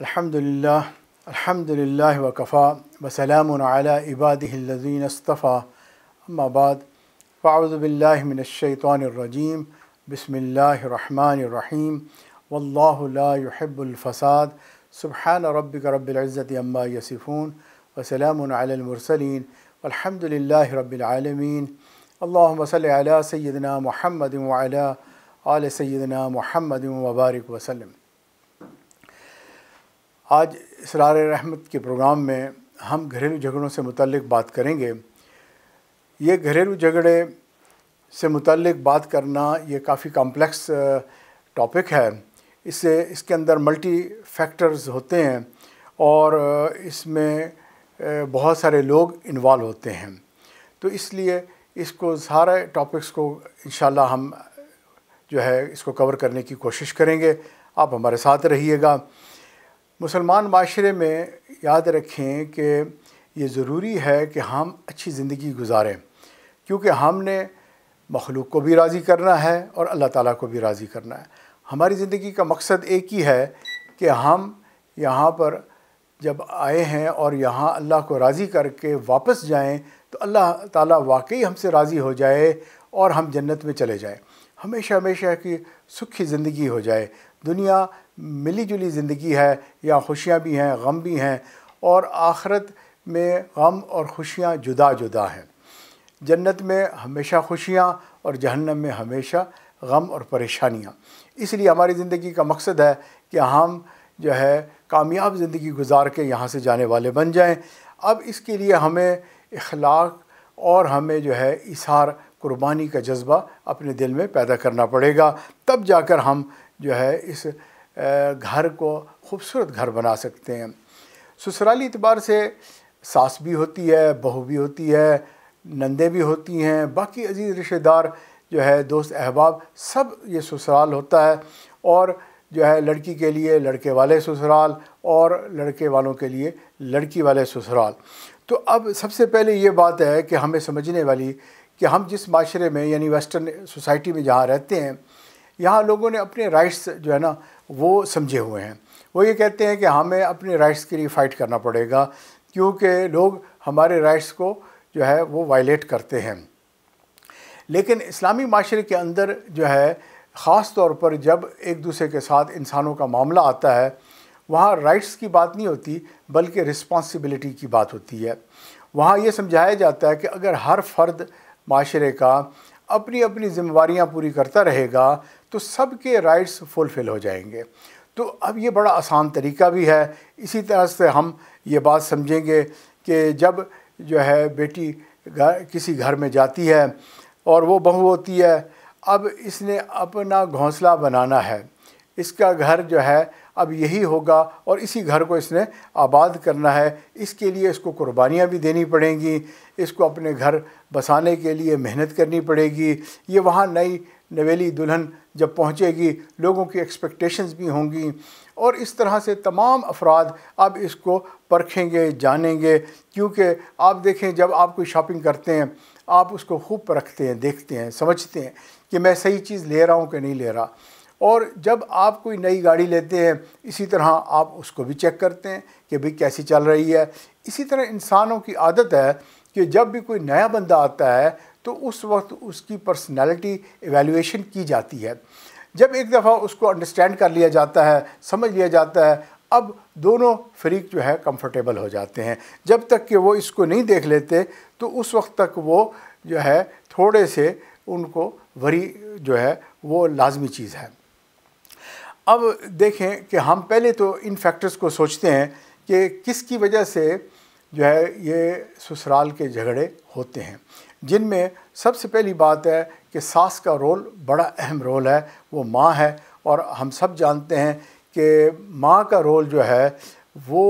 الحمد لله الحمد لله وكفى وسلام على عباده الذين اصطفى أما بعد فأعوذ بالله من الشيطان الرجيم بسم الله الرحمن الرحيم والله لا يحب الفساد سبحان ربك رب العزة عما يصفون وسلام على المرسلين والحمد لله رب العالمين اللهم صل على سيدنا محمد وعلى آل سيدنا محمد وبارك وسلم आज इसरार रहमत के प्रोग्राम में हम घरेलू झगड़ों से मुतलक बात करेंगे ये घरेलू झगड़े से मुतलक बात करना ये काफ़ी कॉम्प्लेक्स टॉपिक है इससे इसके अंदर मल्टी फैक्टर्स होते हैं और इसमें बहुत सारे लोग इन्वॉल्व होते हैं तो इसलिए इसको सारे टॉपिक्स को इन हम जो है इसको कवर करने की कोशिश करेंगे आप हमारे साथ रहिएगा मुसलमान माशरे में याद रखें कि ये ज़रूरी है कि हम अच्छी ज़िंदगी गुजारें क्योंकि हमने मखलूक को भी राज़ी करना है और अल्लाह ताला को भी राज़ी करना है हमारी ज़िंदगी का मकसद एक ही है कि हम यहाँ पर जब आए हैं और यहाँ अल्लाह को राज़ी करके वापस जाएं तो अल्लाह ताला वाकई हमसे राज़ी हो जाए और हम जन्नत में चले जाएं हमेशा हमेशा की सुखी ज़िंदगी हो जाए दुनिया मिली जुली ज़िंदगी है या खुशियाँ भी हैं गम भी हैं और आखरत में गम और खुशियाँ जुदा जुदा हैं जन्नत में हमेशा खुशियाँ और जहन्नम में हमेशा गम और परेशानियाँ इसलिए हमारी ज़िंदगी का मकसद है कि हम जो है कामयाब ज़िंदगी गुजार के यहाँ से जाने वाले बन जाएँ अब इसके लिए हमें इखलाक और हमें जो है इसार कुर्बानी का जज्बा अपने दिल में पैदा करना पड़ेगा तब जाकर हम जो है इस घर को खूबसूरत घर बना सकते हैं ससुराली एतबार से सास भी होती है बहू भी होती है नंदे भी होती हैं बाकी अजीज़ रिश्तेदार जो है दोस्त अहबाब सब ये ससुराल होता है और जो है लड़की के लिए लड़के वाले ससुराल और लड़के वालों के लिए लड़की वाले ससुराल तो अब सबसे पहले ये बात है कि हमें समझने वाली कि हम जिस माशरे में यानी वेस्टर्न सोसाइटी में जहाँ रहते हैं यहाँ लोगों ने अपने राइट्स जो है ना वो समझे हुए हैं वो ये कहते हैं कि हमें अपने राइट्स के लिए फ़ाइट करना पड़ेगा क्योंकि लोग हमारे राइट्स को जो है वो वायलेट करते हैं लेकिन इस्लामी माशरे के अंदर जो है ख़ास तौर पर जब एक दूसरे के साथ इंसानों का मामला आता है वहाँ राइट्स की बात नहीं होती बल्कि रिस्पॉन्सिबिलिटी की बात होती है वहाँ ये समझाया जाता है कि अगर हर फर्द माशरे का अपनी अपनी जिम्मेवारियाँ पूरी करता रहेगा तो सब के राइट्स फुलफ़िल हो जाएंगे तो अब ये बड़ा आसान तरीका भी है इसी तरह से हम ये बात समझेंगे कि जब जो है बेटी घर किसी घर में जाती है और वो बहू होती है अब इसने अपना घोंसला बनाना है इसका घर जो है अब यही होगा और इसी घर को इसने आबाद करना है इसके लिए इसको कुर्बानियाँ भी देनी पड़ेंगी इसको अपने घर बसाने के लिए मेहनत करनी पड़ेगी ये वहाँ नई नवेली दुल्हन जब पहुँचेगी लोगों की एक्सपेक्टेशंस भी होंगी और इस तरह से तमाम अफराद अब इसको परखेंगे जानेंगे क्योंकि आप देखें जब आप कोई शॉपिंग करते हैं आप उसको खूब परखते हैं देखते हैं समझते हैं कि मैं सही चीज़ ले रहा हूँ कि नहीं ले रहा और जब आप कोई नई गाड़ी लेते हैं इसी तरह आप उसको भी चेक करते हैं कि भाई कैसी चल रही है इसी तरह इंसानों की आदत है कि जब भी कोई नया बंदा आता है तो उस वक्त उसकी पर्सनैलिटी एवेल्यूशन की जाती है जब एक दफ़ा उसको अंडरस्टैंड कर लिया जाता है समझ लिया जाता है अब दोनों फ्रीक जो है कंफर्टेबल हो जाते हैं जब तक कि वो इसको नहीं देख लेते तो उस वक्त तक वो जो है थोड़े से उनको वरी जो है वो लाजमी चीज़ है अब देखें कि हम पहले तो इन फैक्टर्स को सोचते हैं कि किसकी वजह से जो है ये ससुराल के झगड़े होते हैं जिनमें सबसे पहली बात है कि सास का रोल बड़ा अहम रोल है वो माँ है और हम सब जानते हैं कि माँ का रोल जो है वो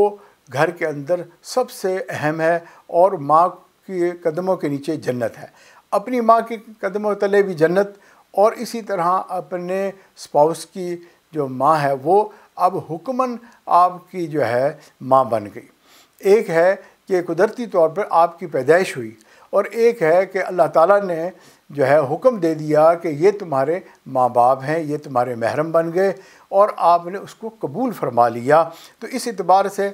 घर के अंदर सबसे अहम है और माँ के कदमों के नीचे जन्नत है अपनी माँ के कदमों तले भी जन्नत और इसी तरह अपने स्पाउस की जो माँ है वो अब हुक्मन आपकी जो है माँ बन गई एक है कि कुदरती तौर पर आपकी पैदाइश हुई और एक है कि अल्लाह ताला ने जो है हुक्म दे दिया कि ये तुम्हारे माँ बाप हैं ये तुम्हारे महरम बन गए और आपने उसको कबूल फरमा लिया तो इस एतबार से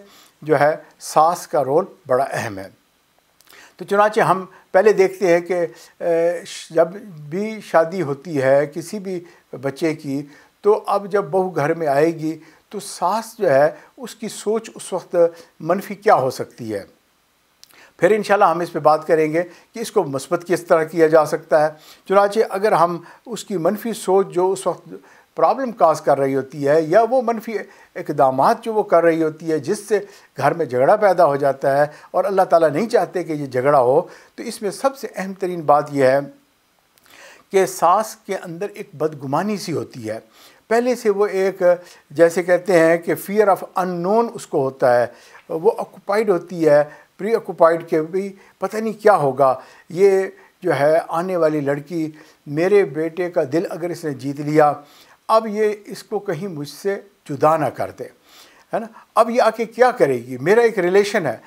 जो है सास का रोल बड़ा अहम है तो चुनाचे हम पहले देखते हैं कि जब भी शादी होती है किसी भी बच्चे की तो अब जब बहू घर में आएगी तो सास जो है उसकी सोच उस वक्त मनफी क्या हो सकती है फिर इन हम इस पर बात करेंगे कि इसको मस्बत किस तरह किया जा सकता है चुनाचे अगर हम उसकी मनफी सोच जो उस वक्त प्रॉब्लम काज कर रही होती है या वो मनफी इकदाम जो वो कर रही होती है जिससे घर में झगड़ा पैदा हो जाता है और अल्लाह ताला नहीं चाहते कि ये झगड़ा हो तो इसमें सबसे अहम तरीन बात यह है कि सास के अंदर एक बदगुमानी सी होती है पहले से वो एक जैसे कहते हैं कि फ़ियर ऑफ़ अननोन उसको होता है वो ऑक्यूपाइड होती है प्री ऑक्यूपाइड के भी पता नहीं क्या होगा ये जो है आने वाली लड़की मेरे बेटे का दिल अगर इसने जीत लिया अब ये इसको कहीं मुझसे जुदा ना कर दे है ना अब ये आके क्या करेगी मेरा एक रिलेशन है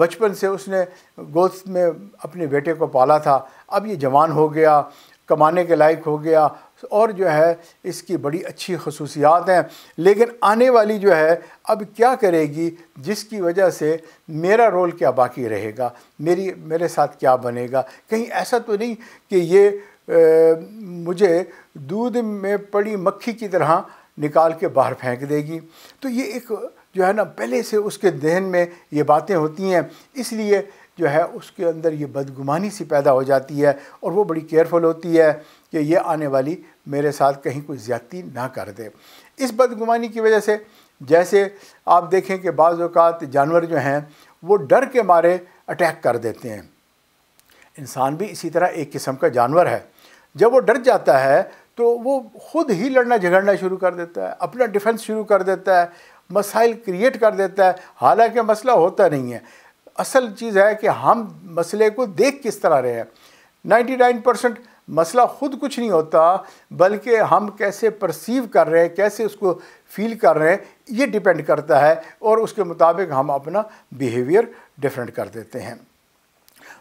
बचपन से उसने गोद में अपने बेटे को पाला था अब ये जवान हो गया कमाने के लायक हो गया और जो है इसकी बड़ी अच्छी खसूसियात हैं लेकिन आने वाली जो है अब क्या करेगी जिसकी वजह से मेरा रोल क्या बाकी रहेगा मेरी मेरे साथ क्या बनेगा कहीं ऐसा तो नहीं कि ये ए, मुझे दूध में पड़ी मक्खी की तरह निकाल के बाहर फेंक देगी तो ये एक जो है ना पहले से उसके दहन में ये बातें होती हैं इसलिए जो है उसके अंदर ये बदगुमानी सी पैदा हो जाती है और वो बड़ी केयरफुल होती है कि ये आने वाली मेरे साथ कहीं कोई ज़्यादती ना कर दे इस बदगुमानी की वजह से जैसे आप देखें कि बाज़ात जानवर जो हैं वो डर के मारे अटैक कर देते हैं इंसान भी इसी तरह एक किस्म का जानवर है जब वो डर जाता है तो वो खुद ही लड़ना झगड़ना शुरू कर देता है अपना डिफेंस शुरू कर देता है मसाइल क्रिएट कर देता है हालांकि मसला होता नहीं है असल चीज़ है कि हम मसले को देख किस तरह रहे हैं नाइन परसेंट मसला ख़ुद कुछ नहीं होता बल्कि हम कैसे परसीव कर रहे हैं कैसे उसको फील कर रहे हैं ये डिपेंड करता है और उसके मुताबिक हम अपना बिहेवियर डिफरेंट कर देते हैं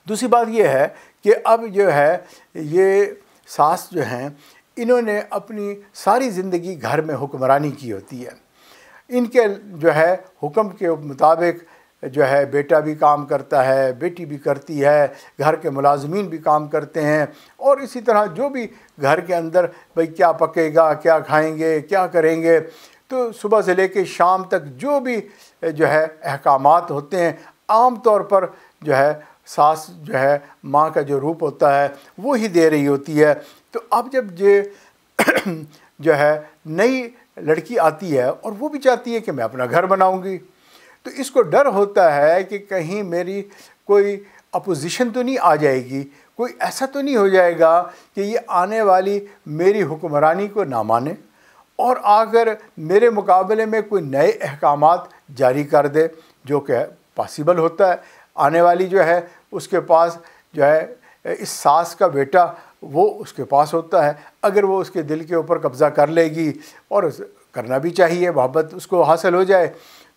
दूसरी बात यह है कि अब जो है ये सास जो हैं इन्होंने अपनी सारी ज़िंदगी घर में हुक्मरानी की होती है इनके जो है हुक्म के मुताबिक जो है बेटा भी काम करता है बेटी भी करती है घर के मुलाजमीन भी काम करते हैं और इसी तरह जो भी घर के अंदर भाई क्या पकेगा क्या खाएंगे क्या करेंगे तो सुबह से लेकर शाम तक जो भी जो है अहकाम होते हैं आम तौर पर जो है सास जो है माँ का जो रूप होता है वो ही दे रही होती है तो अब जब ये जो है नई लड़की आती है और वो भी चाहती है कि मैं अपना घर बनाऊँगी तो इसको डर होता है कि कहीं मेरी कोई अपोजिशन तो नहीं आ जाएगी कोई ऐसा तो नहीं हो जाएगा कि ये आने वाली मेरी हुक्मरानी को ना माने और आकर मेरे मुकाबले में कोई नए अहकाम जारी कर दे जो कि पॉसिबल होता है आने वाली जो है उसके पास जो है इस सास का बेटा वो उसके पास होता है अगर वो उसके दिल के ऊपर कब्ज़ा कर लेगी और करना भी चाहिए मोहब्बत उसको हासिल हो जाए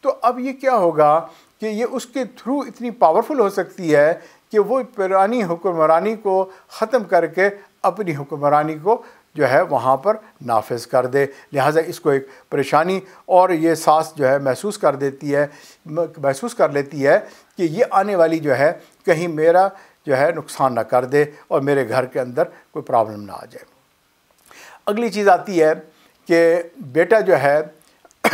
तो अब ये क्या होगा कि ये उसके थ्रू इतनी पावरफुल हो सकती है कि वो पुरानी हुक्मरानी को ख़त्म करके अपनी हुक्मरानी को जो है वहाँ पर नाफिज कर दे लिहाजा इसको एक परेशानी और ये सास जो है महसूस कर देती है महसूस कर लेती है कि ये आने वाली जो है कहीं मेरा जो है नुकसान ना कर दे और मेरे घर के अंदर कोई प्रॉब्लम ना आ जाए अगली चीज़ आती है कि बेटा जो है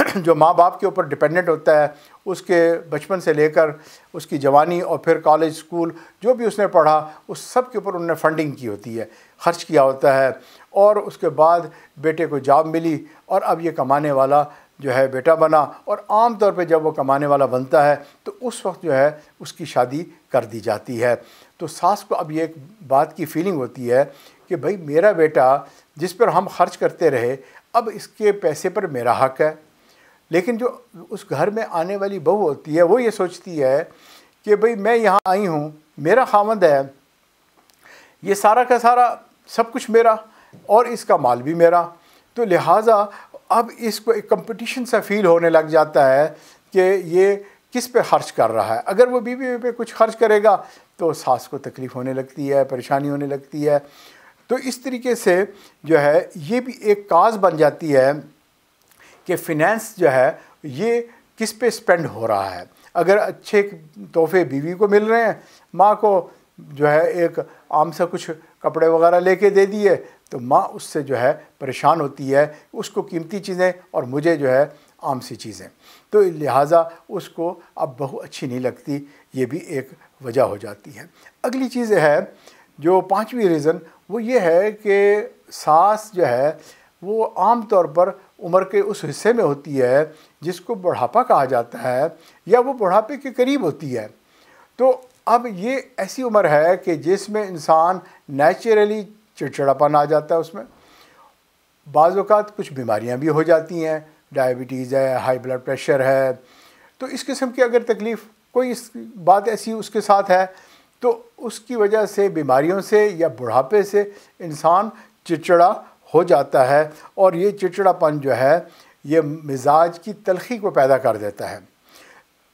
जो माँ बाप के ऊपर डिपेंडेंट होता है उसके बचपन से लेकर उसकी जवानी और फिर कॉलेज स्कूल जो भी उसने पढ़ा उस सब के ऊपर उन्होंने फंडिंग की होती है खर्च किया होता है और उसके बाद बेटे को जॉब मिली और अब ये कमाने वाला जो है बेटा बना और आम तौर पे जब वो कमाने वाला बनता है तो उस वक्त जो है उसकी शादी कर दी जाती है तो सास को अब ये एक बात की फीलिंग होती है कि भाई मेरा बेटा जिस पर हम खर्च करते रहे अब इसके पैसे पर मेरा हक है लेकिन जो उस घर में आने वाली बहू होती है वो ये सोचती है कि भाई मैं यहाँ आई हूँ मेरा खामद है ये सारा का सारा सब कुछ मेरा और इसका माल भी मेरा तो लिहाजा अब इसको एक कंपटीशन सा फील होने लग जाता है कि ये किस पे खर्च कर रहा है अगर वो बीवी पे कुछ खर्च करेगा तो सास को तकलीफ़ होने लगती है परेशानी होने लगती है तो इस तरीके से जो है ये भी एक काज बन जाती है कि फिनेंस जो है ये किस पे स्पेंड हो रहा है अगर अच्छे तोहफे बीवी को मिल रहे हैं माँ को जो है एक आम सा कुछ कपड़े वगैरह लेके दे दिए तो माँ उससे जो है परेशान होती है उसको कीमती चीज़ें और मुझे जो है आम सी चीज़ें तो लिहाजा उसको अब बहु अच्छी नहीं लगती ये भी एक वजह हो जाती है अगली चीज़ है जो पांचवी रीज़न वो ये है कि सास जो है वो आम तौर पर उम्र के उस हिस्से में होती है जिसको बुढ़ापा कहा जाता है या वो बुढ़ापे के करीब होती है तो अब ये ऐसी उम्र है कि जिसमें इंसान नेचुरली चिड़चिड़ापन आ जाता है उसमें बाज़ात कुछ बीमारियां भी हो जाती हैं डायबिटीज़ है हाई ब्लड प्रेशर है तो इस किस्म की अगर तकलीफ़ कोई इस बात ऐसी उसके साथ है तो उसकी वजह से बीमारियों से या बुढ़ापे से इंसान चिड़चिड़ा हो जाता है और ये चिड़चिड़ापन जो है ये मिजाज की तलखी को पैदा कर देता है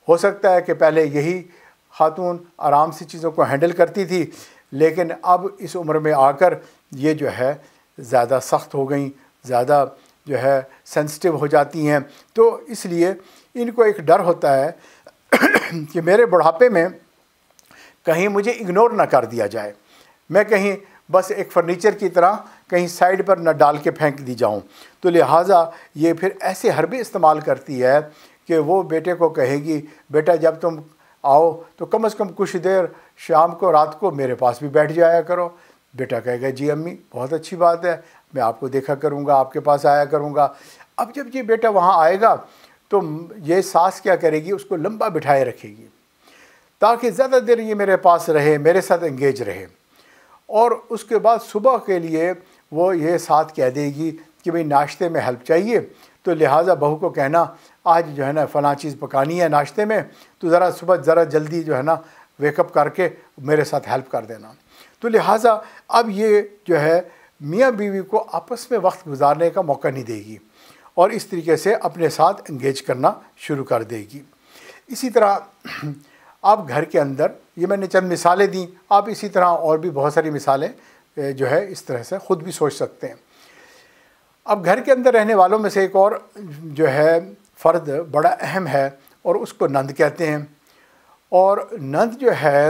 हो सकता है कि पहले यही खातून आराम से चीज़ों को हैंडल करती थी लेकिन अब इस उम्र में आकर ये जो है ज़्यादा सख्त हो गई ज़्यादा जो है सेंसिटिव हो जाती हैं तो इसलिए इनको एक डर होता है कि मेरे बुढ़ापे में कहीं मुझे इग्नोर ना कर दिया जाए मैं कहीं बस एक फ़र्नीचर की तरह कहीं साइड पर न डाल के फेंक दी जाऊँ तो लिहाजा ये फिर ऐसे हरबे इस्तेमाल करती है कि वो बेटे को कहेगी बेटा जब तुम आओ तो कम अज़ कम कुछ देर शाम को रात को मेरे पास भी बैठ जाया करो बेटा कहेगा जी अम्मी बहुत अच्छी बात है मैं आपको देखा करूँगा आपके पास आया करूँगा अब जब ये बेटा वहाँ आएगा तो ये सास क्या करेगी उसको लंबा बिठाए रखेगी ताकि ज़्यादा देर ये मेरे पास रहे मेरे साथ एंगेज रहे और उसके बाद सुबह के लिए वो ये साथ कह देगी कि भाई नाश्ते में हेल्प चाहिए तो लिहाजा बहू को कहना आज जो है ना फ़लाँ चीज़ पकानी है नाश्ते में तो ज़रा सुबह ज़रा जल्दी जो है ना वेकअप करके मेरे साथ हेल्प कर देना तो लिहाजा अब ये जो है मियाँ बीवी को आपस में वक्त गुजारने का मौका नहीं देगी और इस तरीके से अपने साथ इंगेज करना शुरू कर देगी इसी तरह आप घर के अंदर ये मैंने चंद मिसालें दी आप इसी तरह और भी बहुत सारी मिसालें जो है इस तरह से ख़ुद भी सोच सकते हैं अब घर के अंदर रहने वालों में से एक और जो है फ़र्द बड़ा अहम है और उसको नंद कहते हैं और नंद जो है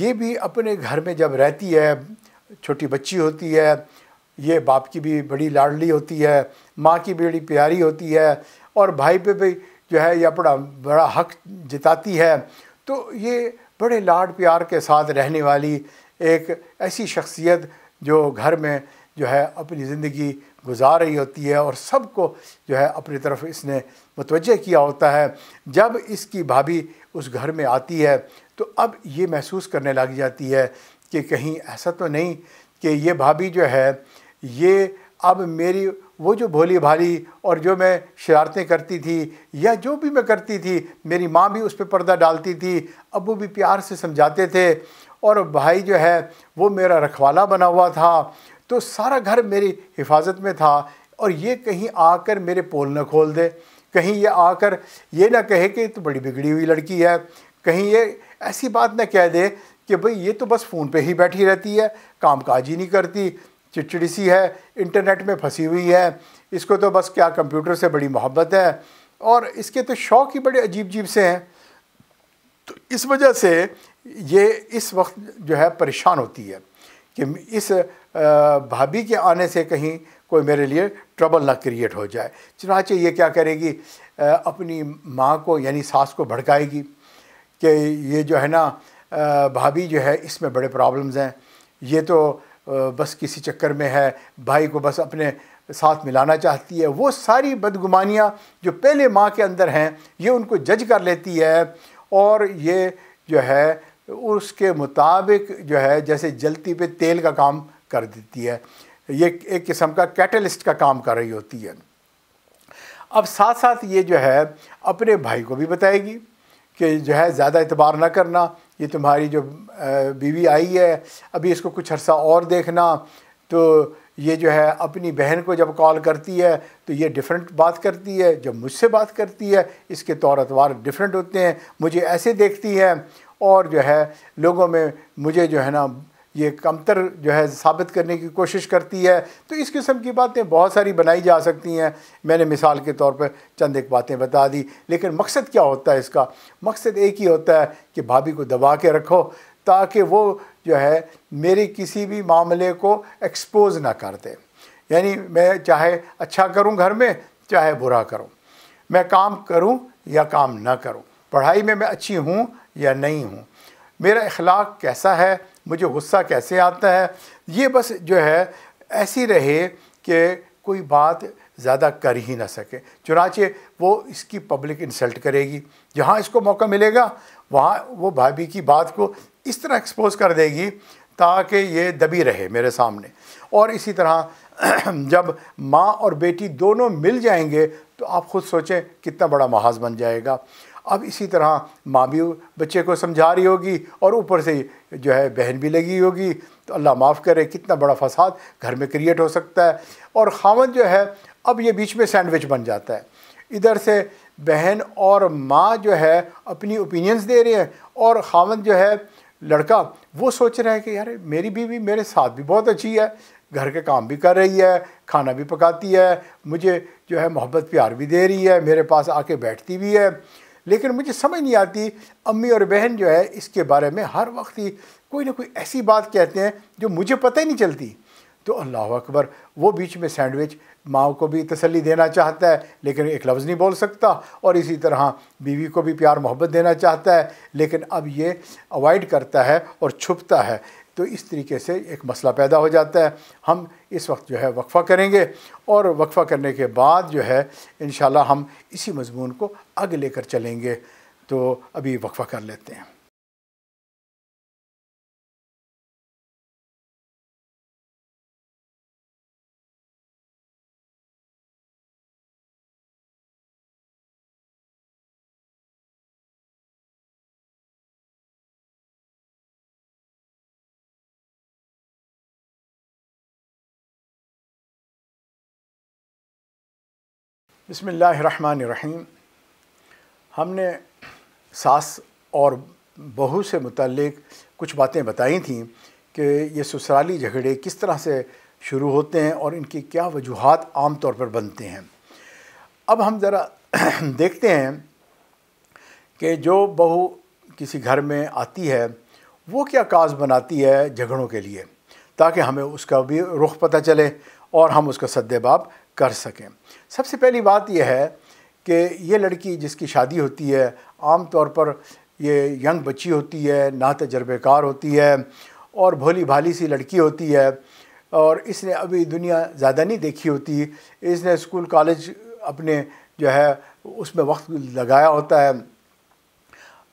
ये भी अपने घर में जब रहती है छोटी बच्ची होती है ये बाप की भी बड़ी लाडली होती है माँ की भी बड़ी प्यारी होती है और भाई पे भी जो है ये अपना बड़ा हक जिताती है तो ये बड़े लाड प्यार के साथ रहने वाली एक ऐसी शख्सियत जो घर में जो है अपनी ज़िंदगी गुजार रही होती है और सबको जो है अपनी तरफ इसने मतवजह किया होता है जब इसकी भाभी उस घर में आती है तो अब ये महसूस करने लग जाती है कि कहीं ऐसा तो नहीं कि ये भाभी जो है ये अब मेरी वो जो भोली भाली और जो मैं शरारतें करती थी या जो भी मैं करती थी मेरी माँ भी उस पर पर्दा डालती थी अब वो भी प्यार से समझाते थे और भाई जो है वो मेरा रखवाला बना हुआ था तो सारा घर मेरी हिफाजत में था और ये कहीं आकर मेरे पोल न खोल दे कहीं ये आकर ये ना कहे कि तो बड़ी बिगड़ी हुई लड़की है कहीं ये ऐसी बात ना कह दे कि भाई ये तो बस फ़ोन पे ही बैठी रहती है काम काज ही नहीं करती चिड़चिड़ी सी है इंटरनेट में फंसी हुई है इसको तो बस क्या कंप्यूटर से बड़ी मोहब्बत है और इसके तो शौक़ ही बड़े अजीब अजीब से हैं इस वजह से ये इस वक्त जो है परेशान होती है कि इस भाभी के आने से कहीं कोई मेरे लिए ट्रबल ना क्रिएट हो जाए चुनाचे ये क्या करेगी अपनी माँ को यानी सास को भड़काएगी कि ये जो है ना भाभी जो है इसमें बड़े प्रॉब्लम्स हैं ये तो बस किसी चक्कर में है भाई को बस अपने साथ मिलाना चाहती है वो सारी बदगुमानियाँ जो पहले माँ के अंदर हैं ये उनको जज कर लेती है और ये जो है उसके मुताबिक जो है जैसे जलती पे तेल का काम कर देती है ये एक किस्म का कैटलिस्ट का काम कर रही होती है अब साथ साथ ये जो है अपने भाई को भी बताएगी कि जो है ज़्यादा इतबार ना करना ये तुम्हारी जो बीवी आई है अभी इसको कुछ अर्सा और देखना तो ये जो है अपनी बहन को जब कॉल करती है तो ये डिफरेंट बात करती है जब मुझसे बात करती है इसके तौर अतवार डिफरेंट होते हैं मुझे ऐसे देखती है और जो है लोगों में मुझे जो है ना ये कमतर जो है साबित करने की कोशिश करती है तो इस किस्म की बातें बहुत सारी बनाई जा सकती हैं मैंने मिसाल के तौर पर चंद एक बातें बता दी लेकिन मकसद क्या होता है इसका मकसद एक ही होता है कि भाभी को दबा के रखो ताकि वो जो है मेरे किसी भी मामले को एक्सपोज ना कर दे यानी मैं चाहे अच्छा करूं घर में चाहे बुरा करूं मैं काम करूं या काम ना करूं पढ़ाई में मैं अच्छी हूं या नहीं हूं मेरा अखलाक कैसा है मुझे गुस्सा कैसे आता है ये बस जो है ऐसी रहे कि कोई बात ज़्यादा कर ही ना सके चुनाचे वो इसकी पब्लिक इंसल्ट करेगी जहाँ इसको मौका मिलेगा वहाँ वो भाभी की बात को इस तरह एक्सपोज कर देगी ताकि ये दबी रहे मेरे सामने और इसी तरह जब माँ और बेटी दोनों मिल जाएंगे तो आप ख़ुद सोचें कितना बड़ा महाज बन जाएगा अब इसी तरह माँ भी बच्चे को समझा रही होगी और ऊपर से जो है बहन भी लगी होगी तो अल्लाह माफ़ करे कितना बड़ा फसाद घर में क्रिएट हो सकता है और खावन जो है अब ये बीच में सैंडविच बन जाता है इधर से बहन और माँ जो है अपनी ओपिनियंस दे रहे हैं और खावन जो है लड़का वो सोच रहा है कि यार मेरी बीवी मेरे साथ भी बहुत अच्छी है घर के काम भी कर रही है खाना भी पकाती है मुझे जो है मोहब्बत प्यार भी दे रही है मेरे पास आके बैठती भी है लेकिन मुझे समझ नहीं आती अम्मी और बहन जो है इसके बारे में हर वक्त ही कोई ना कोई ऐसी बात कहते हैं जो मुझे पता ही नहीं चलती तो अल्लाह अकबर वो बीच में सैंडविच माँ को भी तसल्ली देना चाहता है लेकिन एक लफ्ज़ नहीं बोल सकता और इसी तरह बीवी को भी प्यार मोहब्बत देना चाहता है लेकिन अब ये अवॉइड करता है और छुपता है तो इस तरीके से एक मसला पैदा हो जाता है हम इस वक्त जो है वक्फ़ा करेंगे और वक्फ़ा करने के बाद जो है इन हम इसी मजमून को आगे लेकर चलेंगे तो अभी वक्फ़ा कर लेते हैं बसमीम हमने सास और बहू से मुतलक कुछ बातें बताई थी कि ये ससुराली झगड़े किस तरह से शुरू होते हैं और इनकी क्या वजूहत आम तौर पर बनते हैं अब हम ज़रा देखते हैं कि जो बहू किसी घर में आती है वो क्या काज बनाती है झगड़ों के लिए ताकि हमें उसका भी रुख पता चले और हम उसका सद्देबाब कर सकें सबसे पहली बात यह है कि ये लड़की जिसकी शादी होती है आम तौर पर ये यंग बच्ची होती है ना तजर्बेकार होती है और भोली भाली सी लड़की होती है और इसने अभी दुनिया ज़्यादा नहीं देखी होती इसने स्कूल कॉलेज अपने जो है उसमें वक्त लगाया होता है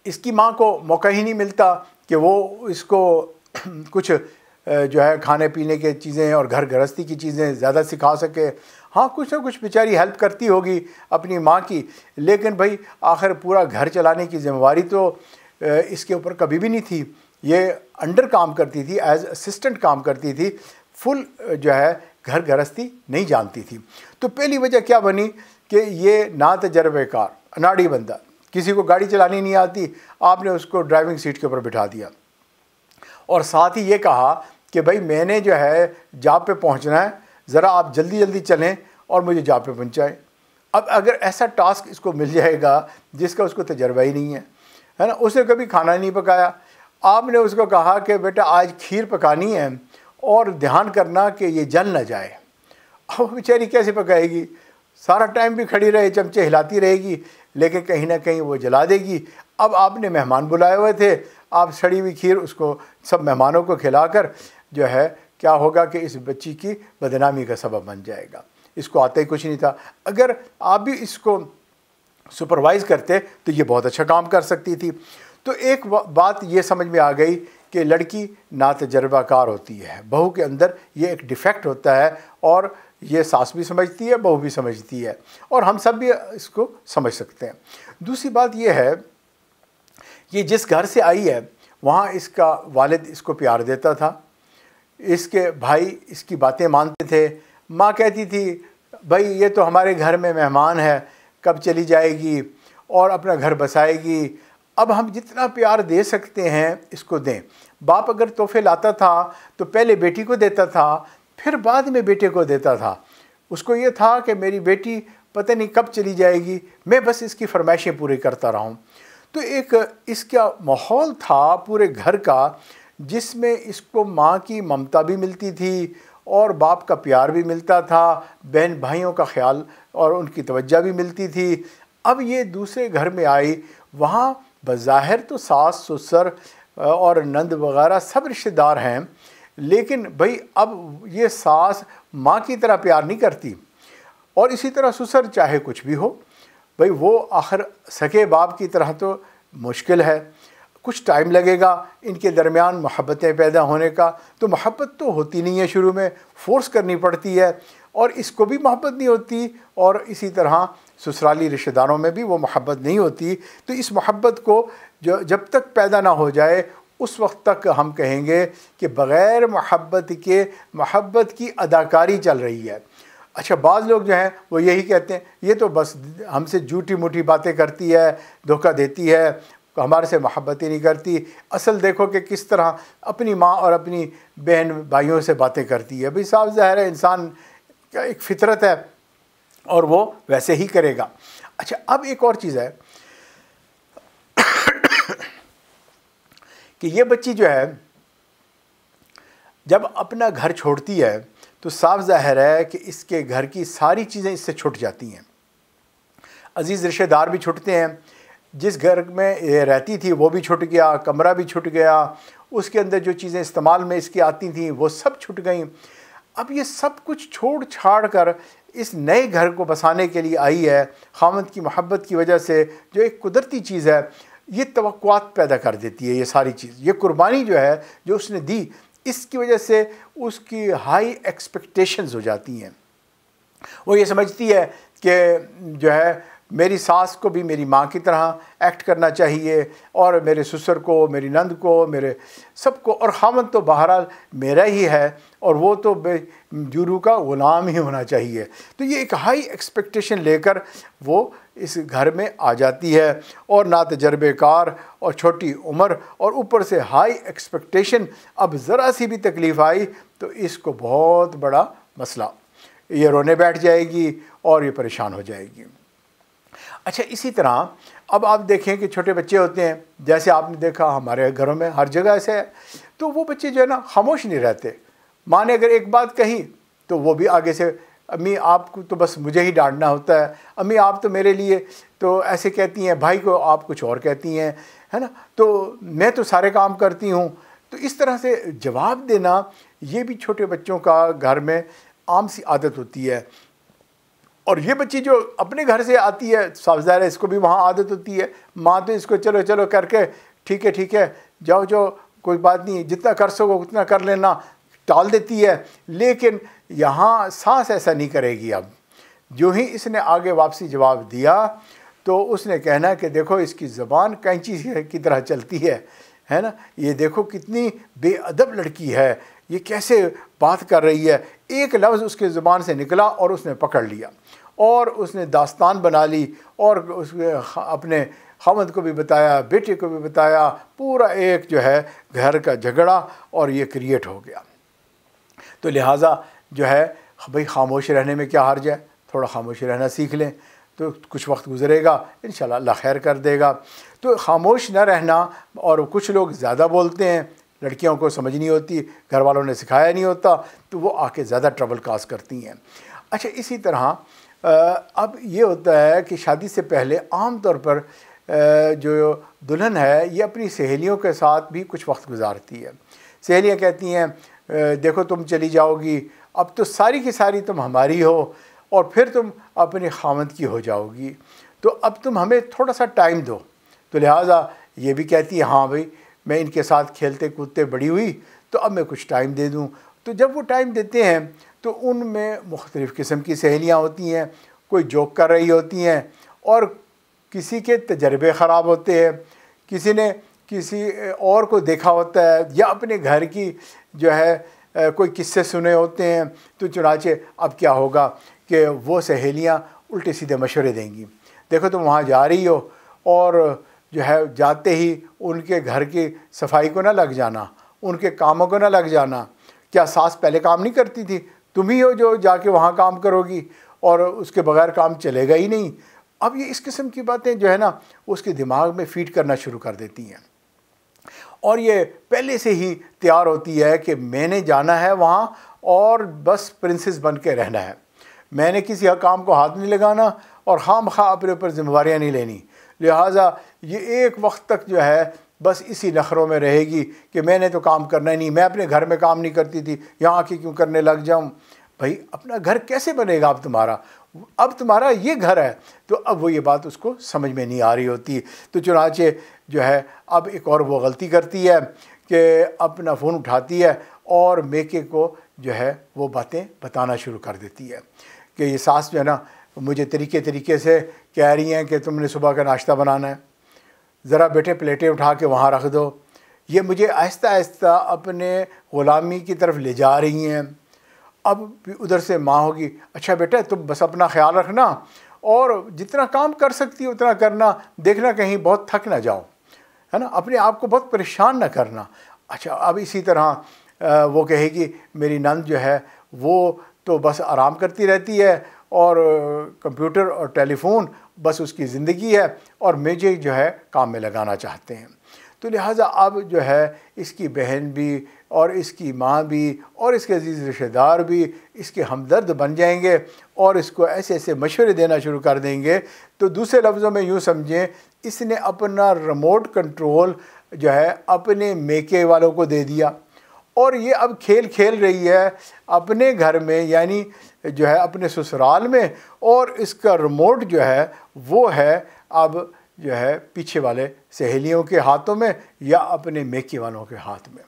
इसकी माँ को मौका ही नहीं मिलता कि वो इसको कुछ जो है खाने पीने के चीज़ें और घर गृहस्थी की चीज़ें ज़्यादा सिखा सके हाँ कुछ ना कुछ बेचारी हेल्प करती होगी अपनी माँ की लेकिन भाई आखिर पूरा घर चलाने की जिम्मेवारी तो इसके ऊपर कभी भी नहीं थी ये अंडर काम करती थी एज असिस्टेंट काम करती थी फुल जो है घर गृहस्थी नहीं जानती थी तो पहली वजह क्या बनी कि ये ना तजर्बेकार अनाड़ी बंदा किसी को गाड़ी चलानी नहीं आती आपने उसको ड्राइविंग सीट के ऊपर बिठा दिया और साथ ही ये कहा कि भाई मैंने जो है जाप पे पहुंचना है ज़रा आप जल्दी जल्दी चलें और मुझे जहाँ पर पहुँचाएँ अब अगर ऐसा टास्क इसको मिल जाएगा जिसका उसको तजर्बा ही नहीं है है ना उसने कभी खाना नहीं पकाया आपने उसको कहा कि बेटा आज खीर पकानी है और ध्यान करना कि ये जल ना जाए अब बेचारी कैसे पकाएगी सारा टाइम भी खड़ी रहे चमचे हिलाती रहेगी लेकिन कहीं ना कहीं वो जला देगी अब आपने मेहमान बुलाए हुए थे आप सड़ी हुई खीर उसको सब मेहमानों को खिलाकर जो है क्या होगा कि इस बच्ची की बदनामी का सबब बन जाएगा इसको आता ही कुछ नहीं था अगर आप भी इसको सुपरवाइज़ करते तो ये बहुत अच्छा काम कर सकती थी तो एक बात ये समझ में आ गई कि लड़की ना तजर्बाकार होती है बहू के अंदर ये एक डिफ़ेक्ट होता है और ये सास भी समझती है बहू भी समझती है और हम सब भी इसको समझ सकते हैं दूसरी बात यह है कि जिस घर से आई है वहाँ इसका वालिद इसको प्यार देता था इसके भाई इसकी बातें मानते थे माँ कहती थी भाई ये तो हमारे घर में मेहमान है कब चली जाएगी और अपना घर बसाएगी अब हम जितना प्यार दे सकते हैं इसको दें बाप अगर तोहफे लाता था तो पहले बेटी को देता था फिर बाद में बेटे को देता था उसको ये था कि मेरी बेटी पता नहीं कब चली जाएगी मैं बस इसकी फरमाइशें पूरी करता रहा हूँ तो एक इसका माहौल था पूरे घर का जिसमें इसको माँ की ममता भी मिलती थी और बाप का प्यार भी मिलता था बहन भाइयों का ख्याल और उनकी तवज्जा भी मिलती थी अब ये दूसरे घर में आई वहाँ बज़ाहिर तो सास ससुर और नंद वगैरह सब रिश्तेदार हैं लेकिन भाई अब ये सास माँ की तरह प्यार नहीं करती और इसी तरह ससुर चाहे कुछ भी हो भाई वो आखिर सके बाप की तरह तो मुश्किल है कुछ टाइम लगेगा इनके दरमियान मोहब्बतें पैदा होने का तो मोहब्बत तो होती नहीं है शुरू में फोर्स करनी पड़ती है और इसको भी मोहब्बत नहीं होती और इसी तरह ससुराली रिश्तेदारों में भी वो मोहब्बत नहीं होती तो इस मोहब्बत को जो जब तक पैदा ना हो जाए उस वक्त तक हम कहेंगे कि बग़ैर महब्बत के महब्बत की अदाकारी चल रही है अच्छा बाज़ लोग जो हैं वो यही कहते हैं ये तो बस हमसे झूठी मूठी बातें करती है धोखा देती है हमारे से मोहब्बत ही नहीं करती असल देखो कि किस तरह अपनी माँ और अपनी बहन भाइयों से बातें करती है भाई साहब ज़ाहिर है इंसान का एक फितरत है और वो वैसे ही करेगा अच्छा अब एक और चीज़ है कि ये बच्ची जो है जब अपना घर छोड़ती है तो साफ जाहिर है कि इसके घर की सारी चीज़ें इससे छुट जाती हैं अज़ीज़ रिश्तेदार भी छुटते हैं जिस घर में ये रहती थी वो भी छुट गया कमरा भी छुट गया उसके अंदर जो चीज़ें इस्तेमाल में इसकी आती थी वो सब छुट गई अब ये सब कुछ छोड़ छाड़ कर इस नए घर को बसाने के लिए आई है खामद की मोहब्बत की वजह से जो एक कुदरती चीज़ है ये तवक़ात पैदा कर देती है ये सारी चीज़ ये कुर्बानी जो है जो उसने दी इसकी वजह से उसकी हाई एक्सपेक्टेशंस हो जाती हैं वो ये समझती है कि जो है मेरी सास को भी मेरी माँ की तरह एक्ट करना चाहिए और मेरे ससुर को मेरी नंद को मेरे सबको और खामन तो बहरहाल मेरा ही है और वो तो जूरू का ग़ुलाम ही होना चाहिए तो ये एक हाई एक्सपेक्टेशन लेकर वो इस घर में आ जाती है और ना तजर्बेकार और छोटी उम्र और ऊपर से हाई एक्सपेक्टेशन अब ज़रा सी भी तकलीफ़ आई तो इसको बहुत बड़ा मसला ये रोने बैठ जाएगी और ये परेशान हो जाएगी अच्छा इसी तरह अब आप देखें कि छोटे बच्चे होते हैं जैसे आपने देखा हमारे घरों में हर जगह ऐसे है तो वो बच्चे जो है ना खामोश नहीं रहते माँ ने अगर एक बात कही तो वो भी आगे से अम्मी आपको तो बस मुझे ही डांटना होता है अम्मी आप तो मेरे लिए तो ऐसे कहती हैं भाई को आप कुछ और कहती हैं है ना तो मैं तो सारे काम करती हूँ तो इस तरह से जवाब देना ये भी छोटे बच्चों का घर में आम सी आदत होती है और ये बच्ची जो अपने घर से आती है साहबजारा इसको भी वहाँ आदत होती है माँ तो इसको चलो चलो करके ठीक है ठीक है जाओ जाओ कोई बात नहीं जितना कर सको उतना कर लेना टाल देती है लेकिन यहाँ सांस ऐसा नहीं करेगी अब जो ही इसने आगे वापसी जवाब दिया तो उसने कहना कि देखो इसकी ज़बान कैंची की तरह चलती है है ना ये देखो कितनी बेअदब लड़की है ये कैसे बात कर रही है एक लफ्ज़ उसके ज़ुबान से निकला और उसने पकड़ लिया और उसने दास्तान बना ली और उस अपने हमद को भी बताया बेटे को भी बताया पूरा एक जो है घर का झगड़ा और ये क्रिएट हो गया तो लिहाजा जो है भाई खामोश रहने में क्या हार है थोड़ा खामोश रहना सीख लें तो कुछ वक्त गुजरेगा इन शाला खैर कर देगा तो खामोश न रहना और कुछ लोग ज़्यादा बोलते हैं लड़कियों को समझ नहीं होती घर वालों ने सिखाया नहीं होता तो वो आके ज़्यादा ट्रबल काज करती हैं अच्छा इसी तरह अब ये होता है कि शादी से पहले आम तौर पर जो दुल्हन है ये अपनी सहेलियों के साथ भी कुछ वक्त गुजारती है सहेलियाँ कहती हैं देखो तुम चली जाओगी अब तो सारी की सारी तुम हमारी हो और फिर तुम अपने खामद की हो जाओगी तो अब तुम हमें थोड़ा सा टाइम दो तो लिहाजा ये भी कहती है हाँ भाई मैं इनके साथ खेलते कूदते बड़ी हुई तो अब मैं कुछ टाइम दे दूँ तो जब वो टाइम देते हैं तो उनमें मुख्तलिफ़ किस्म की सहेलियाँ होती हैं कोई जोक कर रही होती हैं और किसी के तजर्बे ख़राब होते हैं किसी ने किसी और को देखा होता है या अपने घर की जो है कोई किस्से सुने होते हैं तो चुनाचे अब क्या होगा कि वो सहेलियाँ उल्टे सीधे मशवरे देंगी देखो तुम वहाँ जा रही हो और जो है जाते ही उनके घर की सफाई को ना लग जाना उनके कामों को ना लग जाना क्या सास पहले काम नहीं करती थी तुम ही हो जो जाके वहाँ काम करोगी और उसके बगैर काम चलेगा ही नहीं अब ये इस किस्म की बातें जो है ना उसके दिमाग में फीड करना शुरू कर देती हैं और ये पहले से ही तैयार होती है कि मैंने जाना है वहाँ और बस प्रिंसेस बन के रहना है मैंने किसी काम को हाथ नहीं लगाना और खाम खा अपने ऊपर जिम्मेवारियाँ नहीं लेनी लिहाजा ये एक वक्त तक जो है बस इसी नखरों में रहेगी कि मैंने तो काम करना ही नहीं मैं अपने घर में काम नहीं करती थी यहाँ आके क्यों करने लग जाऊँ भाई अपना घर कैसे बनेगा अब तुम्हारा अब तुम्हारा ये घर है तो अब वो ये बात उसको समझ में नहीं आ रही होती तो चुनाचे जो है अब एक और वो गलती करती है कि अपना फ़ोन उठाती है और मेके को जो है वो बातें बताना शुरू कर देती है कि ये सास जो है ना मुझे तरीके तरीके से कह रही हैं कि तुमने सुबह का नाश्ता बनाना है ज़रा बेटे प्लेटें उठा के वहाँ रख दो ये मुझे आहिस्ता आहिस्ता अपने ग़ुलामी की तरफ ले जा रही हैं अब उधर से माँ होगी अच्छा बेटा तुम बस अपना ख्याल रखना और जितना काम कर सकती हो उतना करना देखना कहीं बहुत थक ना जाओ है ना अपने आप को बहुत परेशान ना करना अच्छा अब इसी तरह वो कहेगी मेरी नंद जो है वो तो बस आराम करती रहती है और कंप्यूटर और टेलीफोन बस उसकी ज़िंदगी है और मुझे जो है काम में लगाना चाहते हैं तो लिहाजा अब जो है इसकी बहन भी और इसकी माँ भी और इसके अजीज़ रिश्तेदार भी इसके हमदर्द बन जाएंगे और इसको ऐसे ऐसे मशवरे देना शुरू कर देंगे तो दूसरे लफ्ज़ों में यूँ समझें इसने अपना रिमोट कंट्रोल जो है अपने मेके वालों को दे दिया और ये अब खेल खेल रही है अपने घर में यानी जो है अपने ससुराल में और इसका रिमोट जो है वो है अब जो है पीछे वाले सहेलियों के हाथों में या अपने मेके वालों के हाथ में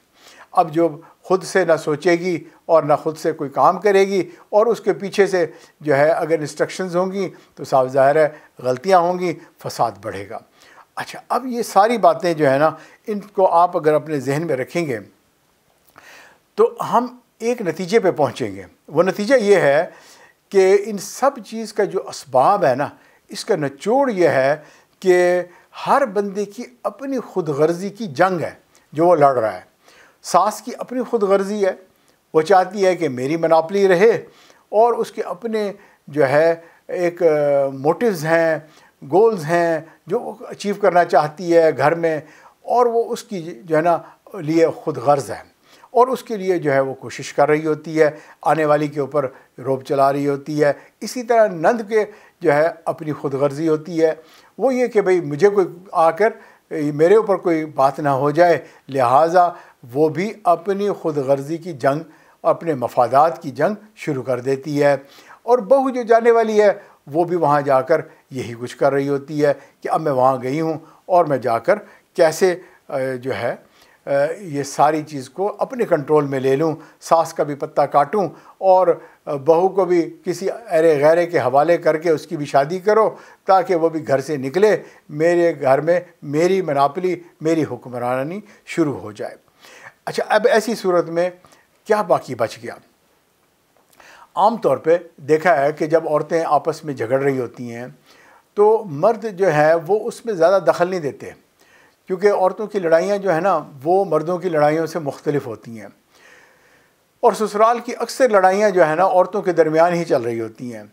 अब जो खुद से ना सोचेगी और ना खुद से कोई काम करेगी और उसके पीछे से जो है अगर इंस्ट्रक्शंस होंगी तो साफ ज़ाहिर है गलतियाँ होंगी फसाद बढ़ेगा अच्छा अब ये सारी बातें जो है ना इनको आप अगर अपने जहन में रखेंगे तो हम एक नतीजे पे पहुँचेंगे वो नतीजा ये है कि इन सब चीज़ का जो इसबाब है ना इसका नचोड़ यह है कि हर बंदे की अपनी खुद गर्जी की जंग है जो वो लड़ रहा है सास की अपनी खुद गर्जी है वो चाहती है कि मेरी मनापली रहे और उसके अपने जो है एक मोटिव्स हैं गोल्स हैं जो अचीव करना चाहती है घर में और वो उसकी जो है ना लिए खुद गर्ज है और उसके लिए जो है वो कोशिश कर रही होती है आने वाली के ऊपर रोब चला रही होती है इसी तरह नंद के जो है अपनी खुद गर्जी होती है वो ये कि भाई मुझे कोई आकर मेरे ऊपर कोई बात ना हो जाए लिहाजा वो भी अपनी खुद गर्जी की जंग अपने मफादात की जंग शुरू कर देती है और बहू जो जाने वाली है वो भी वहाँ जाकर यही कुछ कर रही होती है कि अब मैं वहाँ गई हूँ और मैं जाकर कैसे जो है ये सारी चीज़ को अपने कंट्रोल में ले लूँ सास का भी पत्ता काटूँ और बहू को भी किसी अरे गैरे के हवाले करके उसकी भी शादी करो ताकि वो भी घर से निकले मेरे घर में मेरी मनापली मेरी हुक्मरानी शुरू हो जाए अच्छा अब ऐसी सूरत में क्या बाकी बच गया आम तौर पे देखा है कि जब औरतें आपस में झगड़ रही होती हैं तो मर्द जो है वो उसमें ज़्यादा दखल नहीं देते क्योंकि औरतों की लड़ाइयाँ जो है ना वो मर्दों की लड़ाइयों से मुख्तलिफ होती हैं और ससुराल की अक्सर लड़ाइयाँ जो है ना औरतों के दरमियान ही चल रही होती हैं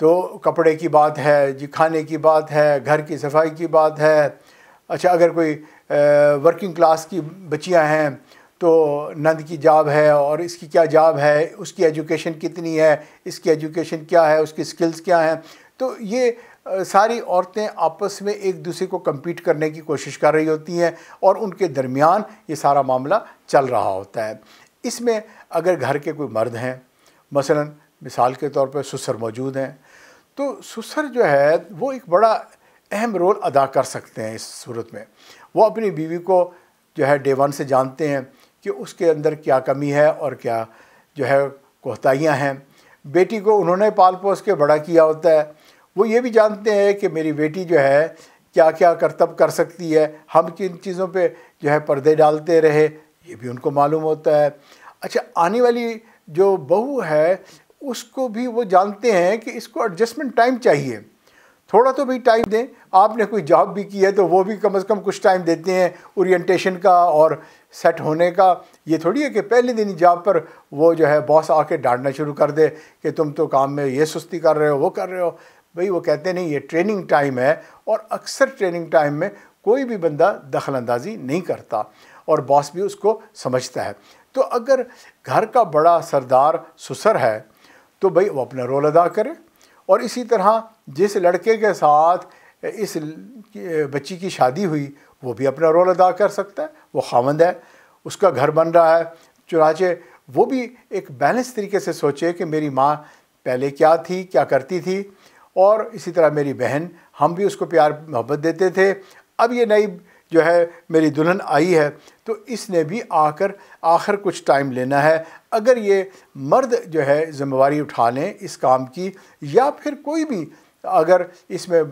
तो कपड़े की बात है जी खाने की बात है घर की सफाई की बात है अच्छा अगर कोई वर्किंग क्लास की बच्चियाँ हैं तो नंद की जॉब है और इसकी क्या जॉब है उसकी एजुकेशन कितनी है इसकी एजुकेशन क्या है उसकी स्किल्स क्या हैं तो ये सारी औरतें आपस में एक दूसरे को कम्पीट करने की कोशिश कर रही होती हैं और उनके दरमियान ये सारा मामला चल रहा होता है इसमें अगर घर के कोई मर्द हैं मसलन मिसाल के तौर पर सुसर मौजूद हैं तो सुसर जो है वो एक बड़ा अहम रोल अदा कर सकते हैं इस सूरत में वो अपनी बीवी को जो है डे वन से जानते हैं कि उसके अंदर क्या कमी है और क्या जो है कोताहियाँ हैं बेटी को उन्होंने पाल पोस के बड़ा किया होता है वो ये भी जानते हैं कि मेरी बेटी जो है क्या क्या करतब कर सकती है हम किन चीज़ों पे जो है पर्दे डालते रहे ये भी उनको मालूम होता है अच्छा आने वाली जो बहू है उसको भी वो जानते हैं कि इसको एडजस्टमेंट टाइम चाहिए थोड़ा तो भी टाइम दें आपने कोई जॉब भी की है तो वो भी कम से कम कुछ टाइम देते हैं ओरिएंटेशन का और सेट होने का ये थोड़ी है कि पहले दिन ही जॉब पर वो जो है बॉस आके डांटना शुरू कर दे कि तुम तो काम में ये सुस्ती कर रहे हो वो कर रहे हो भाई वो कहते नहीं ये ट्रेनिंग टाइम है और अक्सर ट्रेनिंग टाइम में कोई भी बंदा दखल अंदाजी नहीं करता और बॉस भी उसको समझता है तो अगर घर का बड़ा सरदार सुसर है तो भाई वो अपना रोल अदा करे और इसी तरह जिस लड़के के साथ इस बच्ची की शादी हुई वो भी अपना रोल अदा कर सकता है वो खामंद है उसका घर बन रहा है चुनाचे वो भी एक बैलेंस तरीके से सोचे कि मेरी माँ पहले क्या थी क्या करती थी और इसी तरह मेरी बहन हम भी उसको प्यार मोहब्बत देते थे अब ये नई जो है मेरी दुल्हन आई है तो इसने भी आकर आखिर कुछ टाइम लेना है अगर ये मर्द जो है जिम्मेवारी उठा लें इस काम की या फिर कोई भी अगर इसमें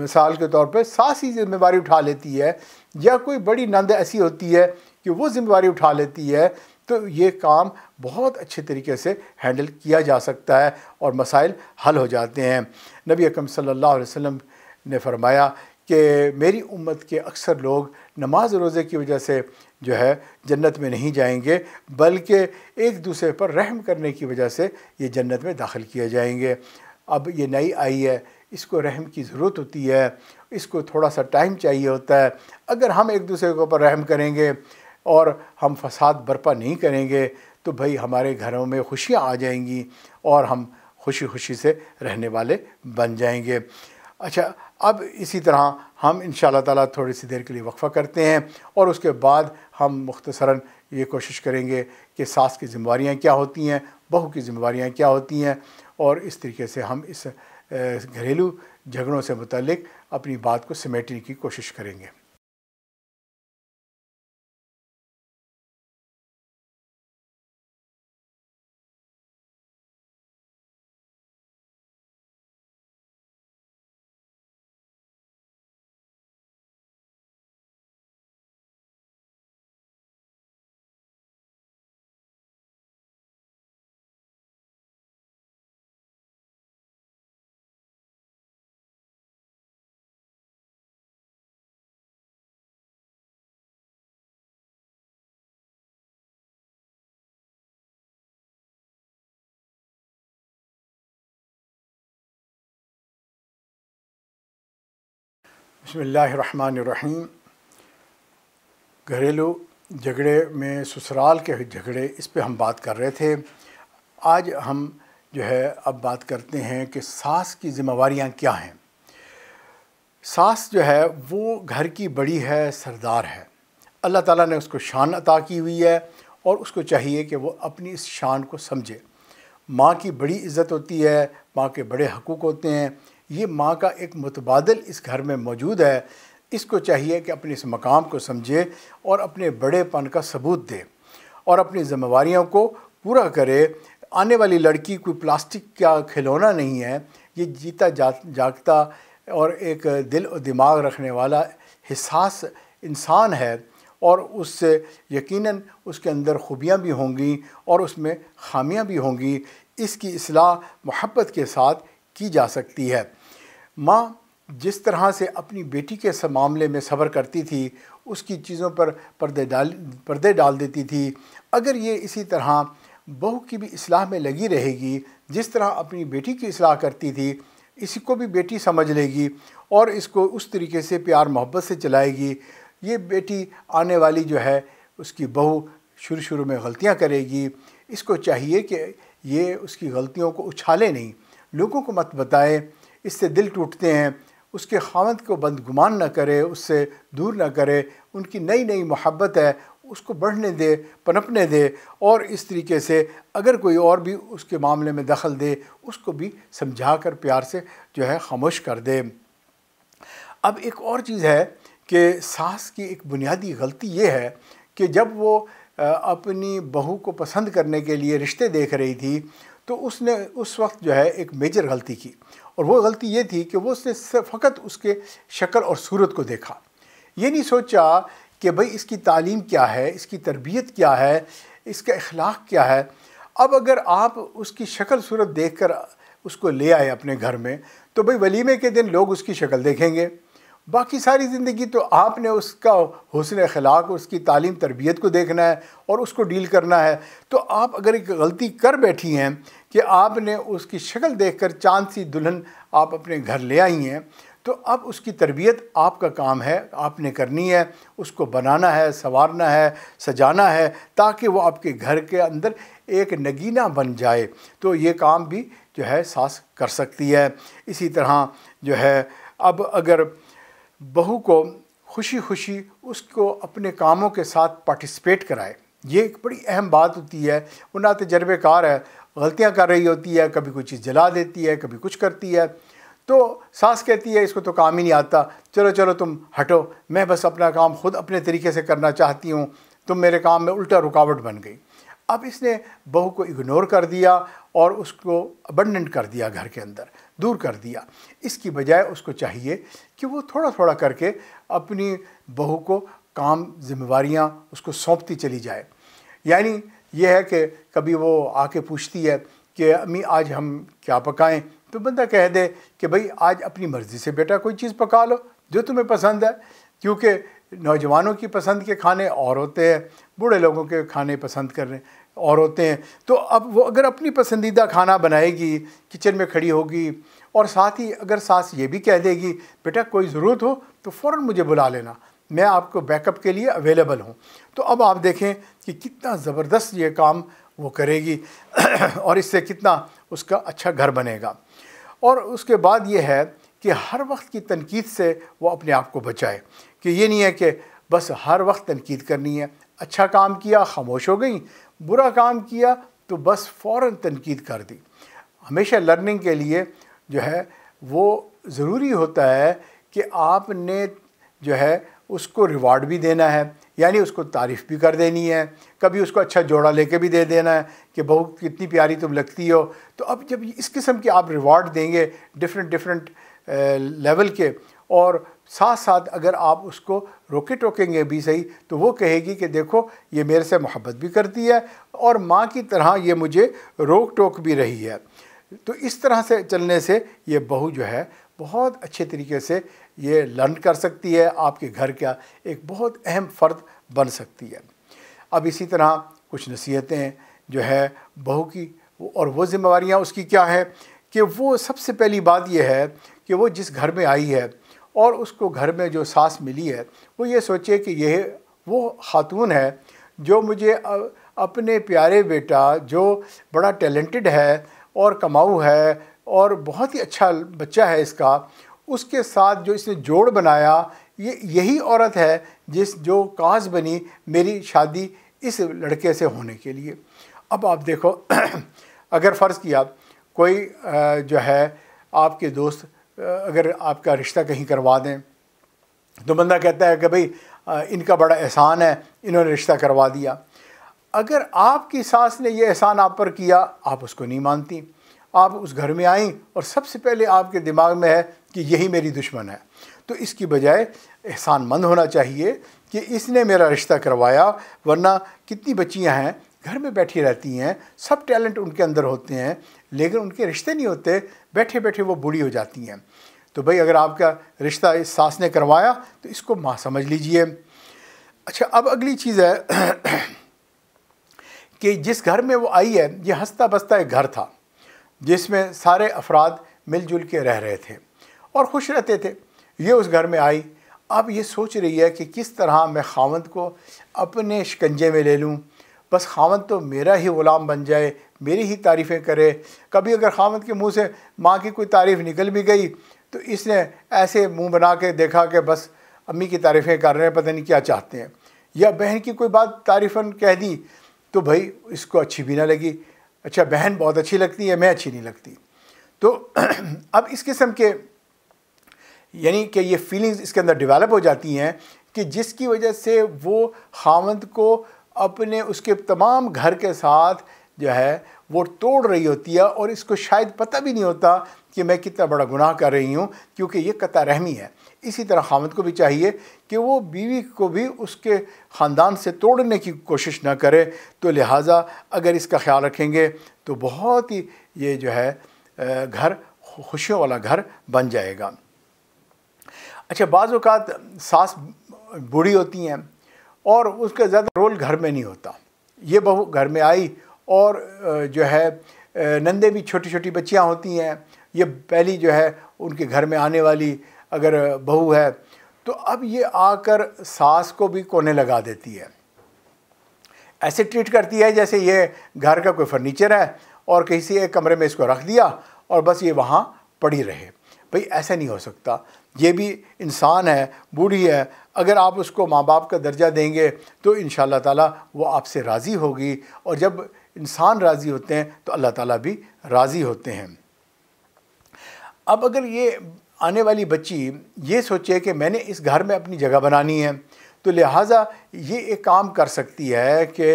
मिसाल के तौर पर सास ही जिम्मेवारी उठा लेती है या कोई बड़ी नंद ऐसी होती है कि वो जिम्मेवारी उठा लेती है तो ये काम बहुत अच्छे तरीके से हैंडल किया जा सकता है और मसाइल हल हो जाते हैं नबी अकम सल्ला वसम ने फरमाया कि मेरी उम्मत के अक्सर लोग नमाज रोज़े की वजह से जो है जन्नत में नहीं जाएंगे बल्कि एक दूसरे पर रहम करने की वजह से ये जन्नत में दाखिल किए जाएंगे अब ये नई आई है इसको रहम की ज़रूरत होती है इसको थोड़ा सा टाइम चाहिए होता है अगर हम एक दूसरे के ऊपर रहम करेंगे और हम फसाद बर्पा नहीं करेंगे तो भाई हमारे घरों में खुशियाँ आ जाएंगी और हम खुशी खुशी से रहने वाले बन जाएंगे अच्छा अब इसी तरह हम इन ताला थोड़ी सी देर के लिए वक्फ़ा करते हैं और उसके बाद हम मुख्तसरा ये कोशिश करेंगे कि सास की जिम्मेवारियाँ क्या होती हैं बहू की जिम्मेवारियाँ क्या होती हैं और इस तरीके से हम इस घरेलू झगड़ों से मुतलिक अपनी बात को समेटने की कोशिश करेंगे बसमीम घरेलू झगड़े में ससुराल के झगड़े इस पे हम बात कर रहे थे आज हम जो है अब बात करते हैं कि सास की ज़िम्मेवारियां क्या हैं सास जो है वो घर की बड़ी है सरदार है अल्लाह ताला ने उसको शान अता की हुई है और उसको चाहिए कि वो अपनी इस शान को समझे माँ की बड़ी इज़्ज़त होती है माँ के बड़े हकूक़ होते हैं ये माँ का एक मुतबादल इस घर में मौजूद है इसको चाहिए कि अपने इस मकाम को समझे और अपने बड़ेपन का सबूत दे और अपनी जिम्मेवारियों को पूरा करे आने वाली लड़की कोई प्लास्टिक का खिलौना नहीं है ये जीता जा जागता और एक दिल और दिमाग रखने वाला हिसास इंसान है और उससे यकीनन उसके अंदर खूबियाँ भी होंगी और उसमें खामियाँ भी होंगी इसकी असलाह मोहब्बत के साथ की जा सकती है माँ जिस तरह से अपनी बेटी के मामले में सब्र करती थी उसकी चीज़ों पर पर्दे डाल पर्दे डाल देती थी अगर ये इसी तरह बहू की भी इसलाह में लगी रहेगी जिस तरह अपनी बेटी की इसलाह करती थी इसी को भी बेटी समझ लेगी और इसको उस तरीके से प्यार मोहब्बत से चलाएगी ये बेटी आने वाली जो है उसकी बहू शुरू शुरू में गलतियां करेगी इसको चाहिए कि ये उसकी गलतियों को उछाले नहीं लोगों को मत बताए इससे दिल टूटते हैं उसके खामद को बंद गुमान न करे उससे दूर ना करे उनकी नई नई मोहब्बत है उसको बढ़ने दे पनपने दे और इस तरीके से अगर कोई और भी उसके मामले में दखल दे उसको भी समझा कर प्यार से जो है खामोश कर दे अब एक और चीज़ है कि सास की एक बुनियादी गलती ये है कि जब वो अपनी बहू को पसंद करने के लिए रिश्ते देख रही थी तो उसने उस वक्त जो है एक मेजर गलती की और वो गलती ये थी कि वो उसने फ़कत उसके शक्ल और सूरत को देखा ये नहीं सोचा कि भाई इसकी तालीम क्या है इसकी तरबियत क्या है इसका अखलाक क्या है अब अगर आप उसकी शक्ल सूरत देख कर उसको ले आए अपने घर में तो भाई वलीमे के दिन लोग उसकी शक्ल देखेंगे बाकी सारी ज़िंदगी तो आपने उसका हुसन अखलाक उसकी तालीम तरबियत को देखना है और उसको डील करना है तो आप अगर एक गलती कर बैठी हैं कि आपने उसकी शक्ल देखकर चांद सी दुल्हन आप अपने घर ले आई हैं तो अब उसकी तरबियत आपका काम है आपने करनी है उसको बनाना है संवारना है सजाना है ताकि वो आपके घर के अंदर एक नगीना बन जाए तो ये काम भी जो है सास कर सकती है इसी तरह जो है अब अगर बहू को खुशी खुशी उसको अपने कामों के साथ पार्टिसिपेट कराए ये एक बड़ी अहम बात होती है वो ना तजर्बेकार है गलतियाँ कर रही होती है कभी कोई चीज़ जला देती है कभी कुछ करती है तो सास कहती है इसको तो काम ही नहीं आता चलो चलो तुम हटो मैं बस अपना काम खुद अपने तरीके से करना चाहती हूँ तुम मेरे काम में उल्टा रुकावट बन गई अब इसने बहू को इग्नोर कर दिया और उसको अबंडेंट कर दिया घर के अंदर दूर कर दिया इसकी बजाय उसको चाहिए कि वो थोड़ा थोड़ा करके अपनी बहू को काम जिम्मेवार उसको सौंपती चली जाए यानी यह है कि कभी वो आके पूछती है कि अम्मी आज हम क्या पकाएं तो बंदा कह दे कि भाई आज अपनी मर्ज़ी से बेटा कोई चीज़ पका लो जो तुम्हें पसंद है क्योंकि नौजवानों की पसंद के खाने और होते हैं बूढ़े लोगों के खाने पसंद कर रहे और होते हैं तो अब वो अगर अपनी पसंदीदा खाना बनाएगी किचन में खड़ी होगी और साथ ही अगर सास ये भी कह देगी बेटा कोई ज़रूरत हो तो फ़ौर मुझे बुला लेना मैं आपको बैकअप के लिए अवेलेबल हूँ तो अब आप देखें कि कितना ज़बरदस्त ये काम वो करेगी और इससे कितना उसका अच्छा घर बनेगा और उसके बाद ये है कि हर वक्त की तनकीद से वो अपने आप को बचाए कि ये नहीं है कि बस हर वक्त तनकीद करनी है अच्छा काम किया खामोश हो गई बुरा काम किया तो बस फ़ौर तनकीद कर दी हमेशा लर्निंग के लिए जो है वो ज़रूरी होता है कि आपने जो है उसको रिवार्ड भी देना है यानी उसको तारीफ़ भी कर देनी है कभी उसको अच्छा जोड़ा लेके भी दे देना है कि बहू कितनी प्यारी तुम लगती हो तो अब जब इस किस्म के आप रिवार्ड देंगे डिफरेंट डिफरेंट लेवल के और साथ साथ अगर आप उसको रोके टोकेंगे भी सही तो वो कहेगी कि देखो ये मेरे से मोहब्बत भी करती है और माँ की तरह ये मुझे रोक टोक भी रही है तो इस तरह से चलने से ये बहू जो है बहुत अच्छे तरीके से ये लर्न कर सकती है आपके घर का एक बहुत अहम फ़र्द बन सकती है अब इसी तरह कुछ नसीहतें जो है बहू की और वो जिम्मेवारियाँ उसकी क्या है कि वो सबसे पहली बात यह है कि वो जिस घर में आई है और उसको घर में जो सास मिली है वो ये सोचे कि यह वो खातून है जो मुझे अपने प्यारे बेटा जो बड़ा टैलेंटेड है और कमाऊ है और बहुत ही अच्छा बच्चा है इसका उसके साथ जो इसने जोड़ बनाया ये यही औरत है जिस जो काज बनी मेरी शादी इस लड़के से होने के लिए अब आप देखो अगर फ़र्ज़ किया कोई जो है आपके दोस्त अगर आपका रिश्ता कहीं करवा दें तो बंदा कहता है कि भाई इनका बड़ा एहसान है इन्होंने रिश्ता करवा दिया अगर आपकी सास ने ये एहसान आप पर किया आप उसको नहीं मानती आप उस घर में आई और सबसे पहले आपके दिमाग में है कि यही मेरी दुश्मन है तो इसकी बजाय एहसान मंद होना चाहिए कि इसने मेरा रिश्ता करवाया वरना कितनी बच्चियां हैं घर में बैठी रहती हैं सब टैलेंट उनके अंदर होते हैं लेकिन उनके रिश्ते नहीं होते बैठे बैठे वो बूढ़ी हो जाती हैं तो भाई अगर आपका रिश्ता इस सास ने करवाया तो इसको माँ समझ लीजिए अच्छा अब अगली चीज़ है कि जिस घर में वो आई है ये हंसता बसता एक घर था जिसमें सारे अफराद मिलजुल के रह रहे थे और खुश रहते थे ये उस घर में आई अब ये सोच रही है कि किस तरह मैं खावंद को अपने शिकंजे में ले लूँ बस खावंद तो मेरा ही ग़ुलाम बन जाए मेरी ही तारीफ़ें करे कभी अगर खावंद के मुंह से माँ की कोई तारीफ़ निकल भी गई तो इसने ऐसे मुंह बना के देखा कि बस अम्मी की तारीफ़ें कर रहे हैं पता नहीं क्या चाहते हैं या बहन की कोई बात तारीफ़न कह दी तो भाई इसको अच्छी भी ना लगी अच्छा बहन बहुत अच्छी लगती है मैं अच्छी नहीं लगती तो अब इस किस्म के यानी कि ये फीलिंग्स इसके अंदर डेवलप हो जाती हैं कि जिसकी वजह से वो हामद को अपने उसके तमाम घर के साथ जो है वो तोड़ रही होती है और इसको शायद पता भी नहीं होता कि मैं कितना बड़ा गुनाह कर रही हूँ क्योंकि ये कता रहमी है इसी तरह हामिद को भी चाहिए कि वो बीवी को भी उसके ख़ानदान से तोड़ने की कोशिश ना करे तो लिहाजा अगर इसका ख्याल रखेंगे तो बहुत ही ये जो है घर खुशियों वाला घर बन जाएगा अच्छा बाज़ात सास बूढ़ी होती हैं और उसका ज़्यादा रोल घर में नहीं होता ये बहू घर में आई और जो है नंदे भी छोटी छोटी बच्चियाँ होती हैं ये पहली जो है उनके घर में आने वाली अगर बहू है तो अब ये आकर सास को भी कोने लगा देती है ऐसे ट्रीट करती है जैसे ये घर का कोई फर्नीचर है और किसी एक कमरे में इसको रख दिया और बस ये वहाँ पड़ी रहे भाई ऐसा नहीं हो सकता ये भी इंसान है बूढ़ी है अगर आप उसको माँ बाप का दर्जा देंगे तो इन ताला वो आपसे राज़ी होगी और जब इंसान राज़ी होते हैं तो अल्लाह ताला भी राज़ी होते हैं अब अगर ये आने वाली बच्ची ये सोचे कि मैंने इस घर में अपनी जगह बनानी है तो लिहाजा ये एक काम कर सकती है कि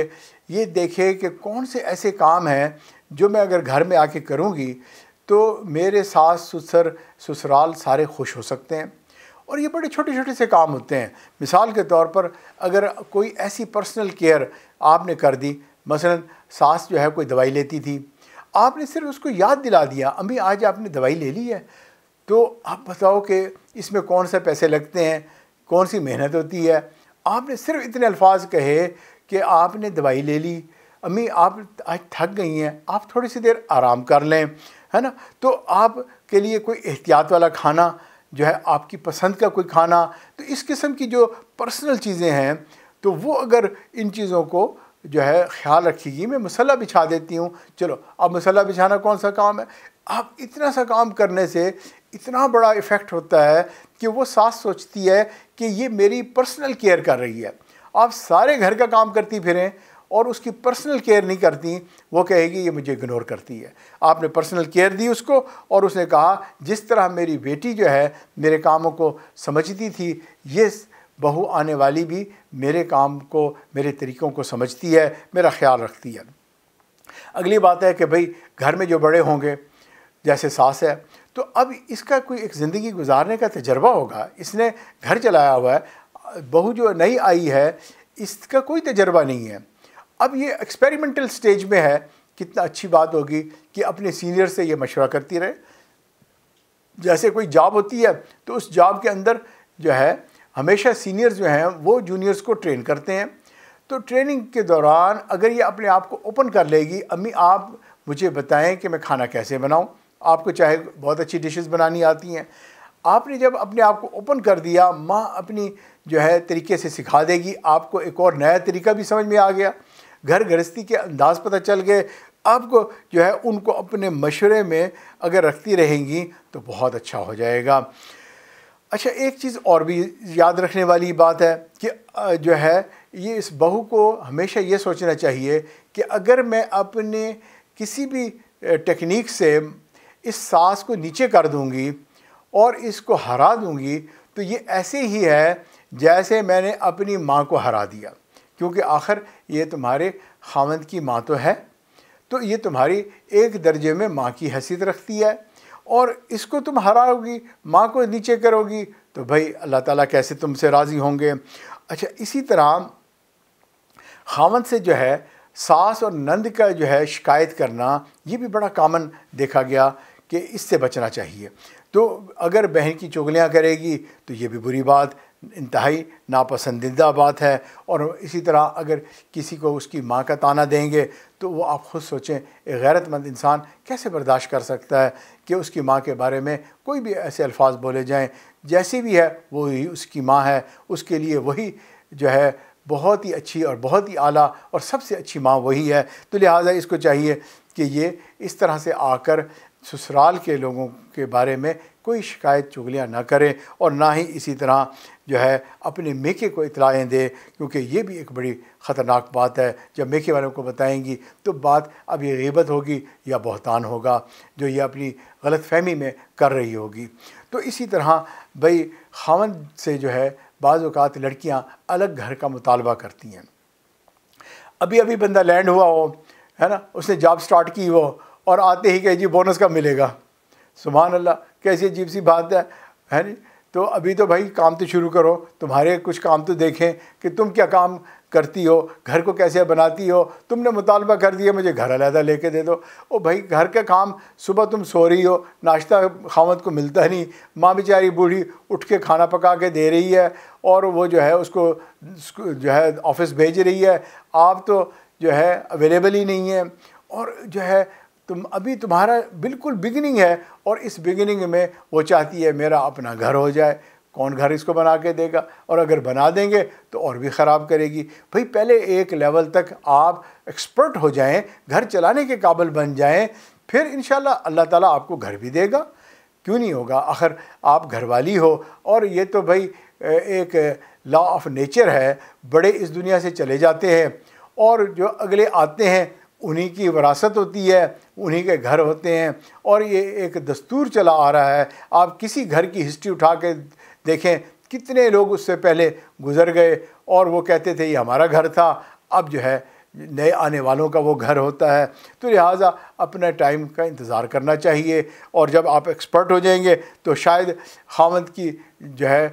ये देखे कि कौन से ऐसे काम हैं जो मैं अगर घर में आके करूँगी तो मेरे सास ससुर ससुराल सारे खुश हो सकते हैं और ये बड़े छोटे छोटे से काम होते हैं मिसाल के तौर पर अगर कोई ऐसी पर्सनल केयर आपने कर दी मसलन सास जो है कोई दवाई लेती थी आपने सिर्फ उसको याद दिला दिया अम्मी आज आपने दवाई ले ली है तो आप बताओ कि इसमें कौन से पैसे लगते हैं कौन सी मेहनत होती है आपने सिर्फ इतने अल्फाज कहे कि आपने दवाई ले ली अम्मी आप आज थक गई हैं आप थोड़ी सी देर आराम कर लें है ना तो आप के लिए कोई एहतियात वाला खाना जो है आपकी पसंद का कोई खाना तो इस किस्म की जो पर्सनल चीज़ें हैं तो वो अगर इन चीज़ों को जो है ख्याल रखेगी मैं मसल्ला बिछा देती हूँ चलो अब मसल्ला बिछाना कौन सा काम है आप इतना सा काम करने से इतना बड़ा इफ़ेक्ट होता है कि वो सास सोचती है कि ये मेरी पर्सनल केयर कर रही है आप सारे घर का काम करती फिरें और उसकी पर्सनल केयर नहीं करती वो कहेगी ये मुझे इग्नोर करती है आपने पर्सनल केयर दी उसको और उसने कहा जिस तरह मेरी बेटी जो है मेरे कामों को समझती थी ये बहू आने वाली भी मेरे काम को मेरे तरीक़ों को समझती है मेरा ख्याल रखती है अगली बात है कि भाई घर में जो बड़े होंगे जैसे सास है तो अब इसका कोई एक ज़िंदगी गुजारने का तजर्बा होगा इसने घर चलाया हुआ है बहू जो नई आई है इसका कोई तजर्बा नहीं है अब ये एक्सपेरिमेंटल स्टेज में है कितना अच्छी बात होगी कि अपने सीनियर से ये मशवरा करती रहे जैसे कोई जॉब होती है तो उस जॉब के अंदर जो है हमेशा सीनियर्स जो हैं वो जूनियर्स को ट्रेन करते हैं तो ट्रेनिंग के दौरान अगर ये अपने आप को ओपन कर लेगी अम्मी आप मुझे बताएं कि मैं खाना कैसे बनाऊं आपको चाहे बहुत अच्छी डिशेस बनानी आती हैं आपने जब अपने आप को ओपन कर दिया माँ अपनी जो है तरीके से सिखा देगी आपको एक और नया तरीका भी समझ में आ गया घर गृहस्थी के अंदाज पता चल गए आपको जो है उनको अपने मशवरे में अगर रखती रहेंगी तो बहुत अच्छा हो जाएगा अच्छा एक चीज़ और भी याद रखने वाली बात है कि जो है ये इस बहू को हमेशा ये सोचना चाहिए कि अगर मैं अपने किसी भी टेक्निक से इस सांस को नीचे कर दूंगी और इसको हरा दूंगी तो ये ऐसे ही है जैसे मैंने अपनी माँ को हरा दिया क्योंकि आखिर ये तुम्हारे खामंद की माँ तो है तो ये तुम्हारी एक दर्जे में माँ की हैसियत रखती है और इसको तुम हराओगी माँ को नीचे करोगी तो भाई अल्लाह ताला कैसे तुमसे राज़ी होंगे अच्छा इसी तरह खावन से जो है सास और नंद का जो है शिकायत करना ये भी बड़ा कामन देखा गया कि इससे बचना चाहिए तो अगर बहन की चुगलियाँ करेगी तो ये भी बुरी बात इंतहाई नापसंदीदा बात है और इसी तरह अगर किसी को उसकी माँ का ताना देंगे तो वो आप खुद सोचें एक गैरतमंद इंसान कैसे बर्दाश्त कर सकता है कि उसकी माँ के बारे में कोई भी ऐसे अल्फाज बोले जाएं जैसी भी है वो ही उसकी माँ है उसके लिए वही जो है बहुत ही अच्छी और बहुत ही आला और सबसे अच्छी माँ वही है तो लिहाजा इसको चाहिए कि ये इस तरह से आकर ससुराल के लोगों के बारे में कोई शिकायत चुगलियाँ ना करें और ना ही इसी तरह जो है अपने मेके को इतलाएँ दें क्योंकि ये भी एक बड़ी ख़तरनाक बात है जब मेके वालों को बताएंगी तो बात अब ये गबत होगी या बहतान होगा जो ये अपनी गलत फहमी में कर रही होगी तो इसी तरह भाई खावन से जो है बाज़ात लड़कियाँ अलग घर का मुतालबा करती हैं अभी अभी बंदा लैंड हुआ हो है ना उसने जॉब स्टार्ट की हो और आते ही कहे जी बोनस का मिलेगा सुबहान अल्लाह कैसी अजीब सी बात है है नहीं तो अभी तो भाई काम तो शुरू करो तुम्हारे कुछ काम तो देखें कि तुम क्या काम करती हो घर को कैसे बनाती हो तुमने मुतालबा कर दिया मुझे घर अलहदा लेके दे दो ओ भाई घर का काम सुबह तुम सो रही हो नाश्ता खावत को मिलता नहीं माँ बेचारी बूढ़ी उठ के खाना पका के दे रही है और वो जो है उसको जो है ऑफिस भेज रही है आप तो जो है अवेलेबल ही नहीं है और जो है तुम अभी तुम्हारा बिल्कुल बिगिनिंग है और इस बिगिनिंग में वो चाहती है मेरा अपना घर हो जाए कौन घर इसको बना के देगा और अगर बना देंगे तो और भी ख़राब करेगी भाई पहले एक लेवल तक आप एक्सपर्ट हो जाएं घर चलाने के काबिल बन जाएं फिर इन अल्लाह ताला आपको घर भी देगा क्यों नहीं होगा आखिर आप घरवाली हो और ये तो भाई एक लॉ ऑफ नेचर है बड़े इस दुनिया से चले जाते हैं और जो अगले आते हैं उन्हीं की विरासत होती है उन्हीं के घर होते हैं और ये एक दस्तूर चला आ रहा है आप किसी घर की हिस्ट्री उठा के देखें कितने लोग उससे पहले गुजर गए और वो कहते थे ये हमारा घर था अब जो है नए आने वालों का वो घर होता है तो लिहाजा अपना टाइम का इंतज़ार करना चाहिए और जब आप एक्सपर्ट हो जाएंगे तो शायद खामद की जो है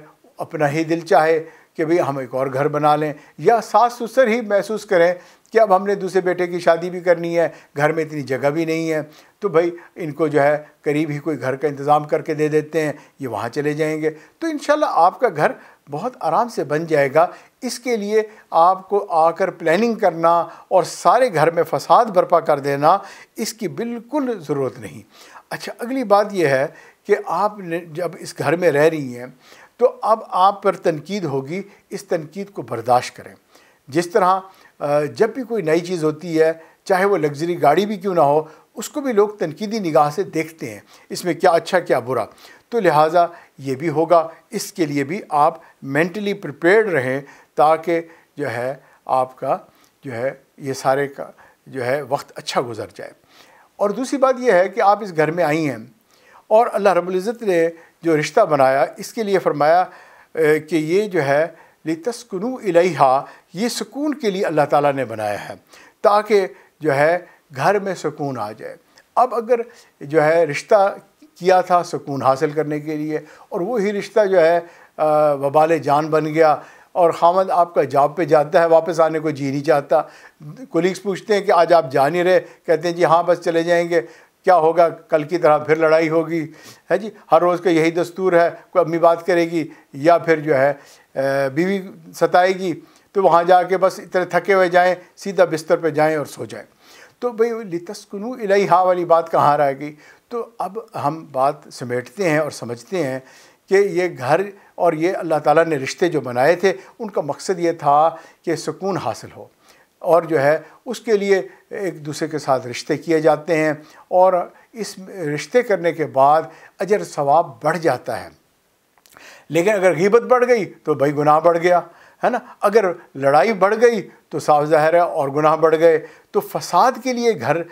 अपना ही दिल चाहे कि भाई हम एक और घर बना लें या सास ससुर ही महसूस करें कि अब हमने दूसरे बेटे की शादी भी करनी है घर में इतनी जगह भी नहीं है तो भाई इनको जो है करीब ही कोई घर का इंतज़ाम करके दे देते हैं ये वहाँ चले जाएंगे तो इन आपका घर बहुत आराम से बन जाएगा इसके लिए आपको आकर प्लानिंग करना और सारे घर में फसाद बर्पा कर देना इसकी बिल्कुल ज़रूरत नहीं अच्छा अगली बात यह है कि आप जब इस घर में रह रही हैं तो अब आप पर तनकीद होगी इस तनकीद को बर्दाश्त करें जिस तरह जब भी कोई नई चीज़ होती है चाहे वो लग्जरी गाड़ी भी क्यों ना हो उसको भी लोग तनकीदी निगाह से देखते हैं इसमें क्या अच्छा क्या बुरा तो लिहाजा ये भी होगा इसके लिए भी आप मेंटली प्रिपेयर्ड रहें ताकि जो है आपका जो है ये सारे का जो है वक्त अच्छा गुजर जाए और दूसरी बात यह है कि आप इस घर में आई हैं और अल्लाह रबुल्ज़त ने जो रिश्ता बनाया इसके लिए फरमाया कि ये जो है तस्कनू अलहा ये सुकून के लिए अल्लाह ताला ने बनाया है ताकि जो है घर में सुकून आ जाए अब अगर जो है रिश्ता किया था सुकून हासिल करने के लिए और वही रिश्ता जो है वबाल जान बन गया और खामद आपका जॉब पे जाता है वापस आने को जी नहीं चाहता कोलिग्स पूछते हैं कि आज आप जा नहीं रहे कहते हैं जी हाँ बस चले जाएंगे क्या होगा कल की तरह फिर लड़ाई होगी है जी हर रोज़ का यही दस्तूर है कोई अम्मी बात करेगी या फिर जो है बीवी सताएगी तो वहाँ जाके बस इतने थके हुए जाएँ सीधा बिस्तर पर जाएँ और सो जाएँ तो भाई लितस्कनू हा वाली बात कहाँ रह गई तो अब हम बात समेटते हैं और समझते हैं कि ये घर और ये अल्लाह ताला ने रिश्ते जो बनाए थे उनका मकसद ये था कि सुकून हासिल हो और जो है उसके लिए एक दूसरे के साथ रिश्ते किए जाते हैं और इस रिश्ते करने के बाद अजर सवाब बढ़ जाता है लेकिन अगर गीबत बढ़ गई तो भाई गुनाह बढ़ गया है ना अगर लड़ाई बढ़ गई तो साफ ज़ाहिर है और गुनाह बढ़ गए तो फसाद के लिए घर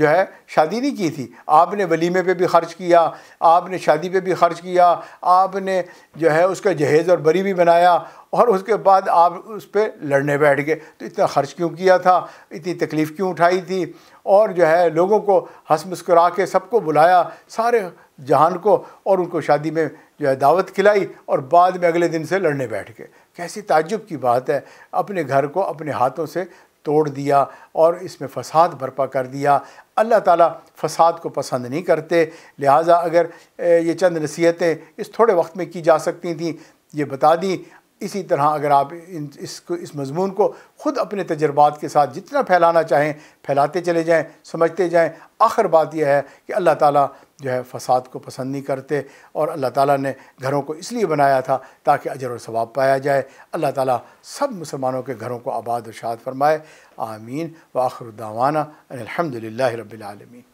जो है शादी नहीं की थी आपने वलीमे पे भी ख़र्च किया आपने शादी पे भी ख़र्च किया आपने जो है उसका जहेज़ और बरी भी बनाया और उसके बाद आप उस पर लड़ने बैठ गए तो इतना ख़र्च क्यों किया था इतनी तकलीफ़ क्यों उठाई थी और जो है लोगों को हंस मुस्कुरा के सबको बुलाया सारे जहान को और उनको शादी में जो है दावत खिलाई और बाद में अगले दिन से लड़ने बैठ गए कैसी ताज्जुब की बात है अपने घर को अपने हाथों से तोड़ दिया और इसमें फसाद बर्पा कर दिया अल्लाह ताला फसाद को पसंद नहीं करते लिहाजा अगर ये चंद नसीहतें इस थोड़े वक्त में की जा सकती थी ये बता दी इसी तरह अगर आप इन इसको इस मजमून को ख़ुद अपने तजर्बात के साथ जितना फैलाना चाहें फैलाते चले जाएं समझते जाएं आखिर बात यह है कि अल्लाह ताला जो है फसाद को पसंद नहीं करते और अल्लाह ताला ने घरों को इसलिए बनाया था ताकि अजर और सवाब पाया जाए अल्लाह ताला सब मुसलमानों के घरों को आबाद और शाद फरमाए आमीन व आखिर अलहमदिल्ला रबालमीन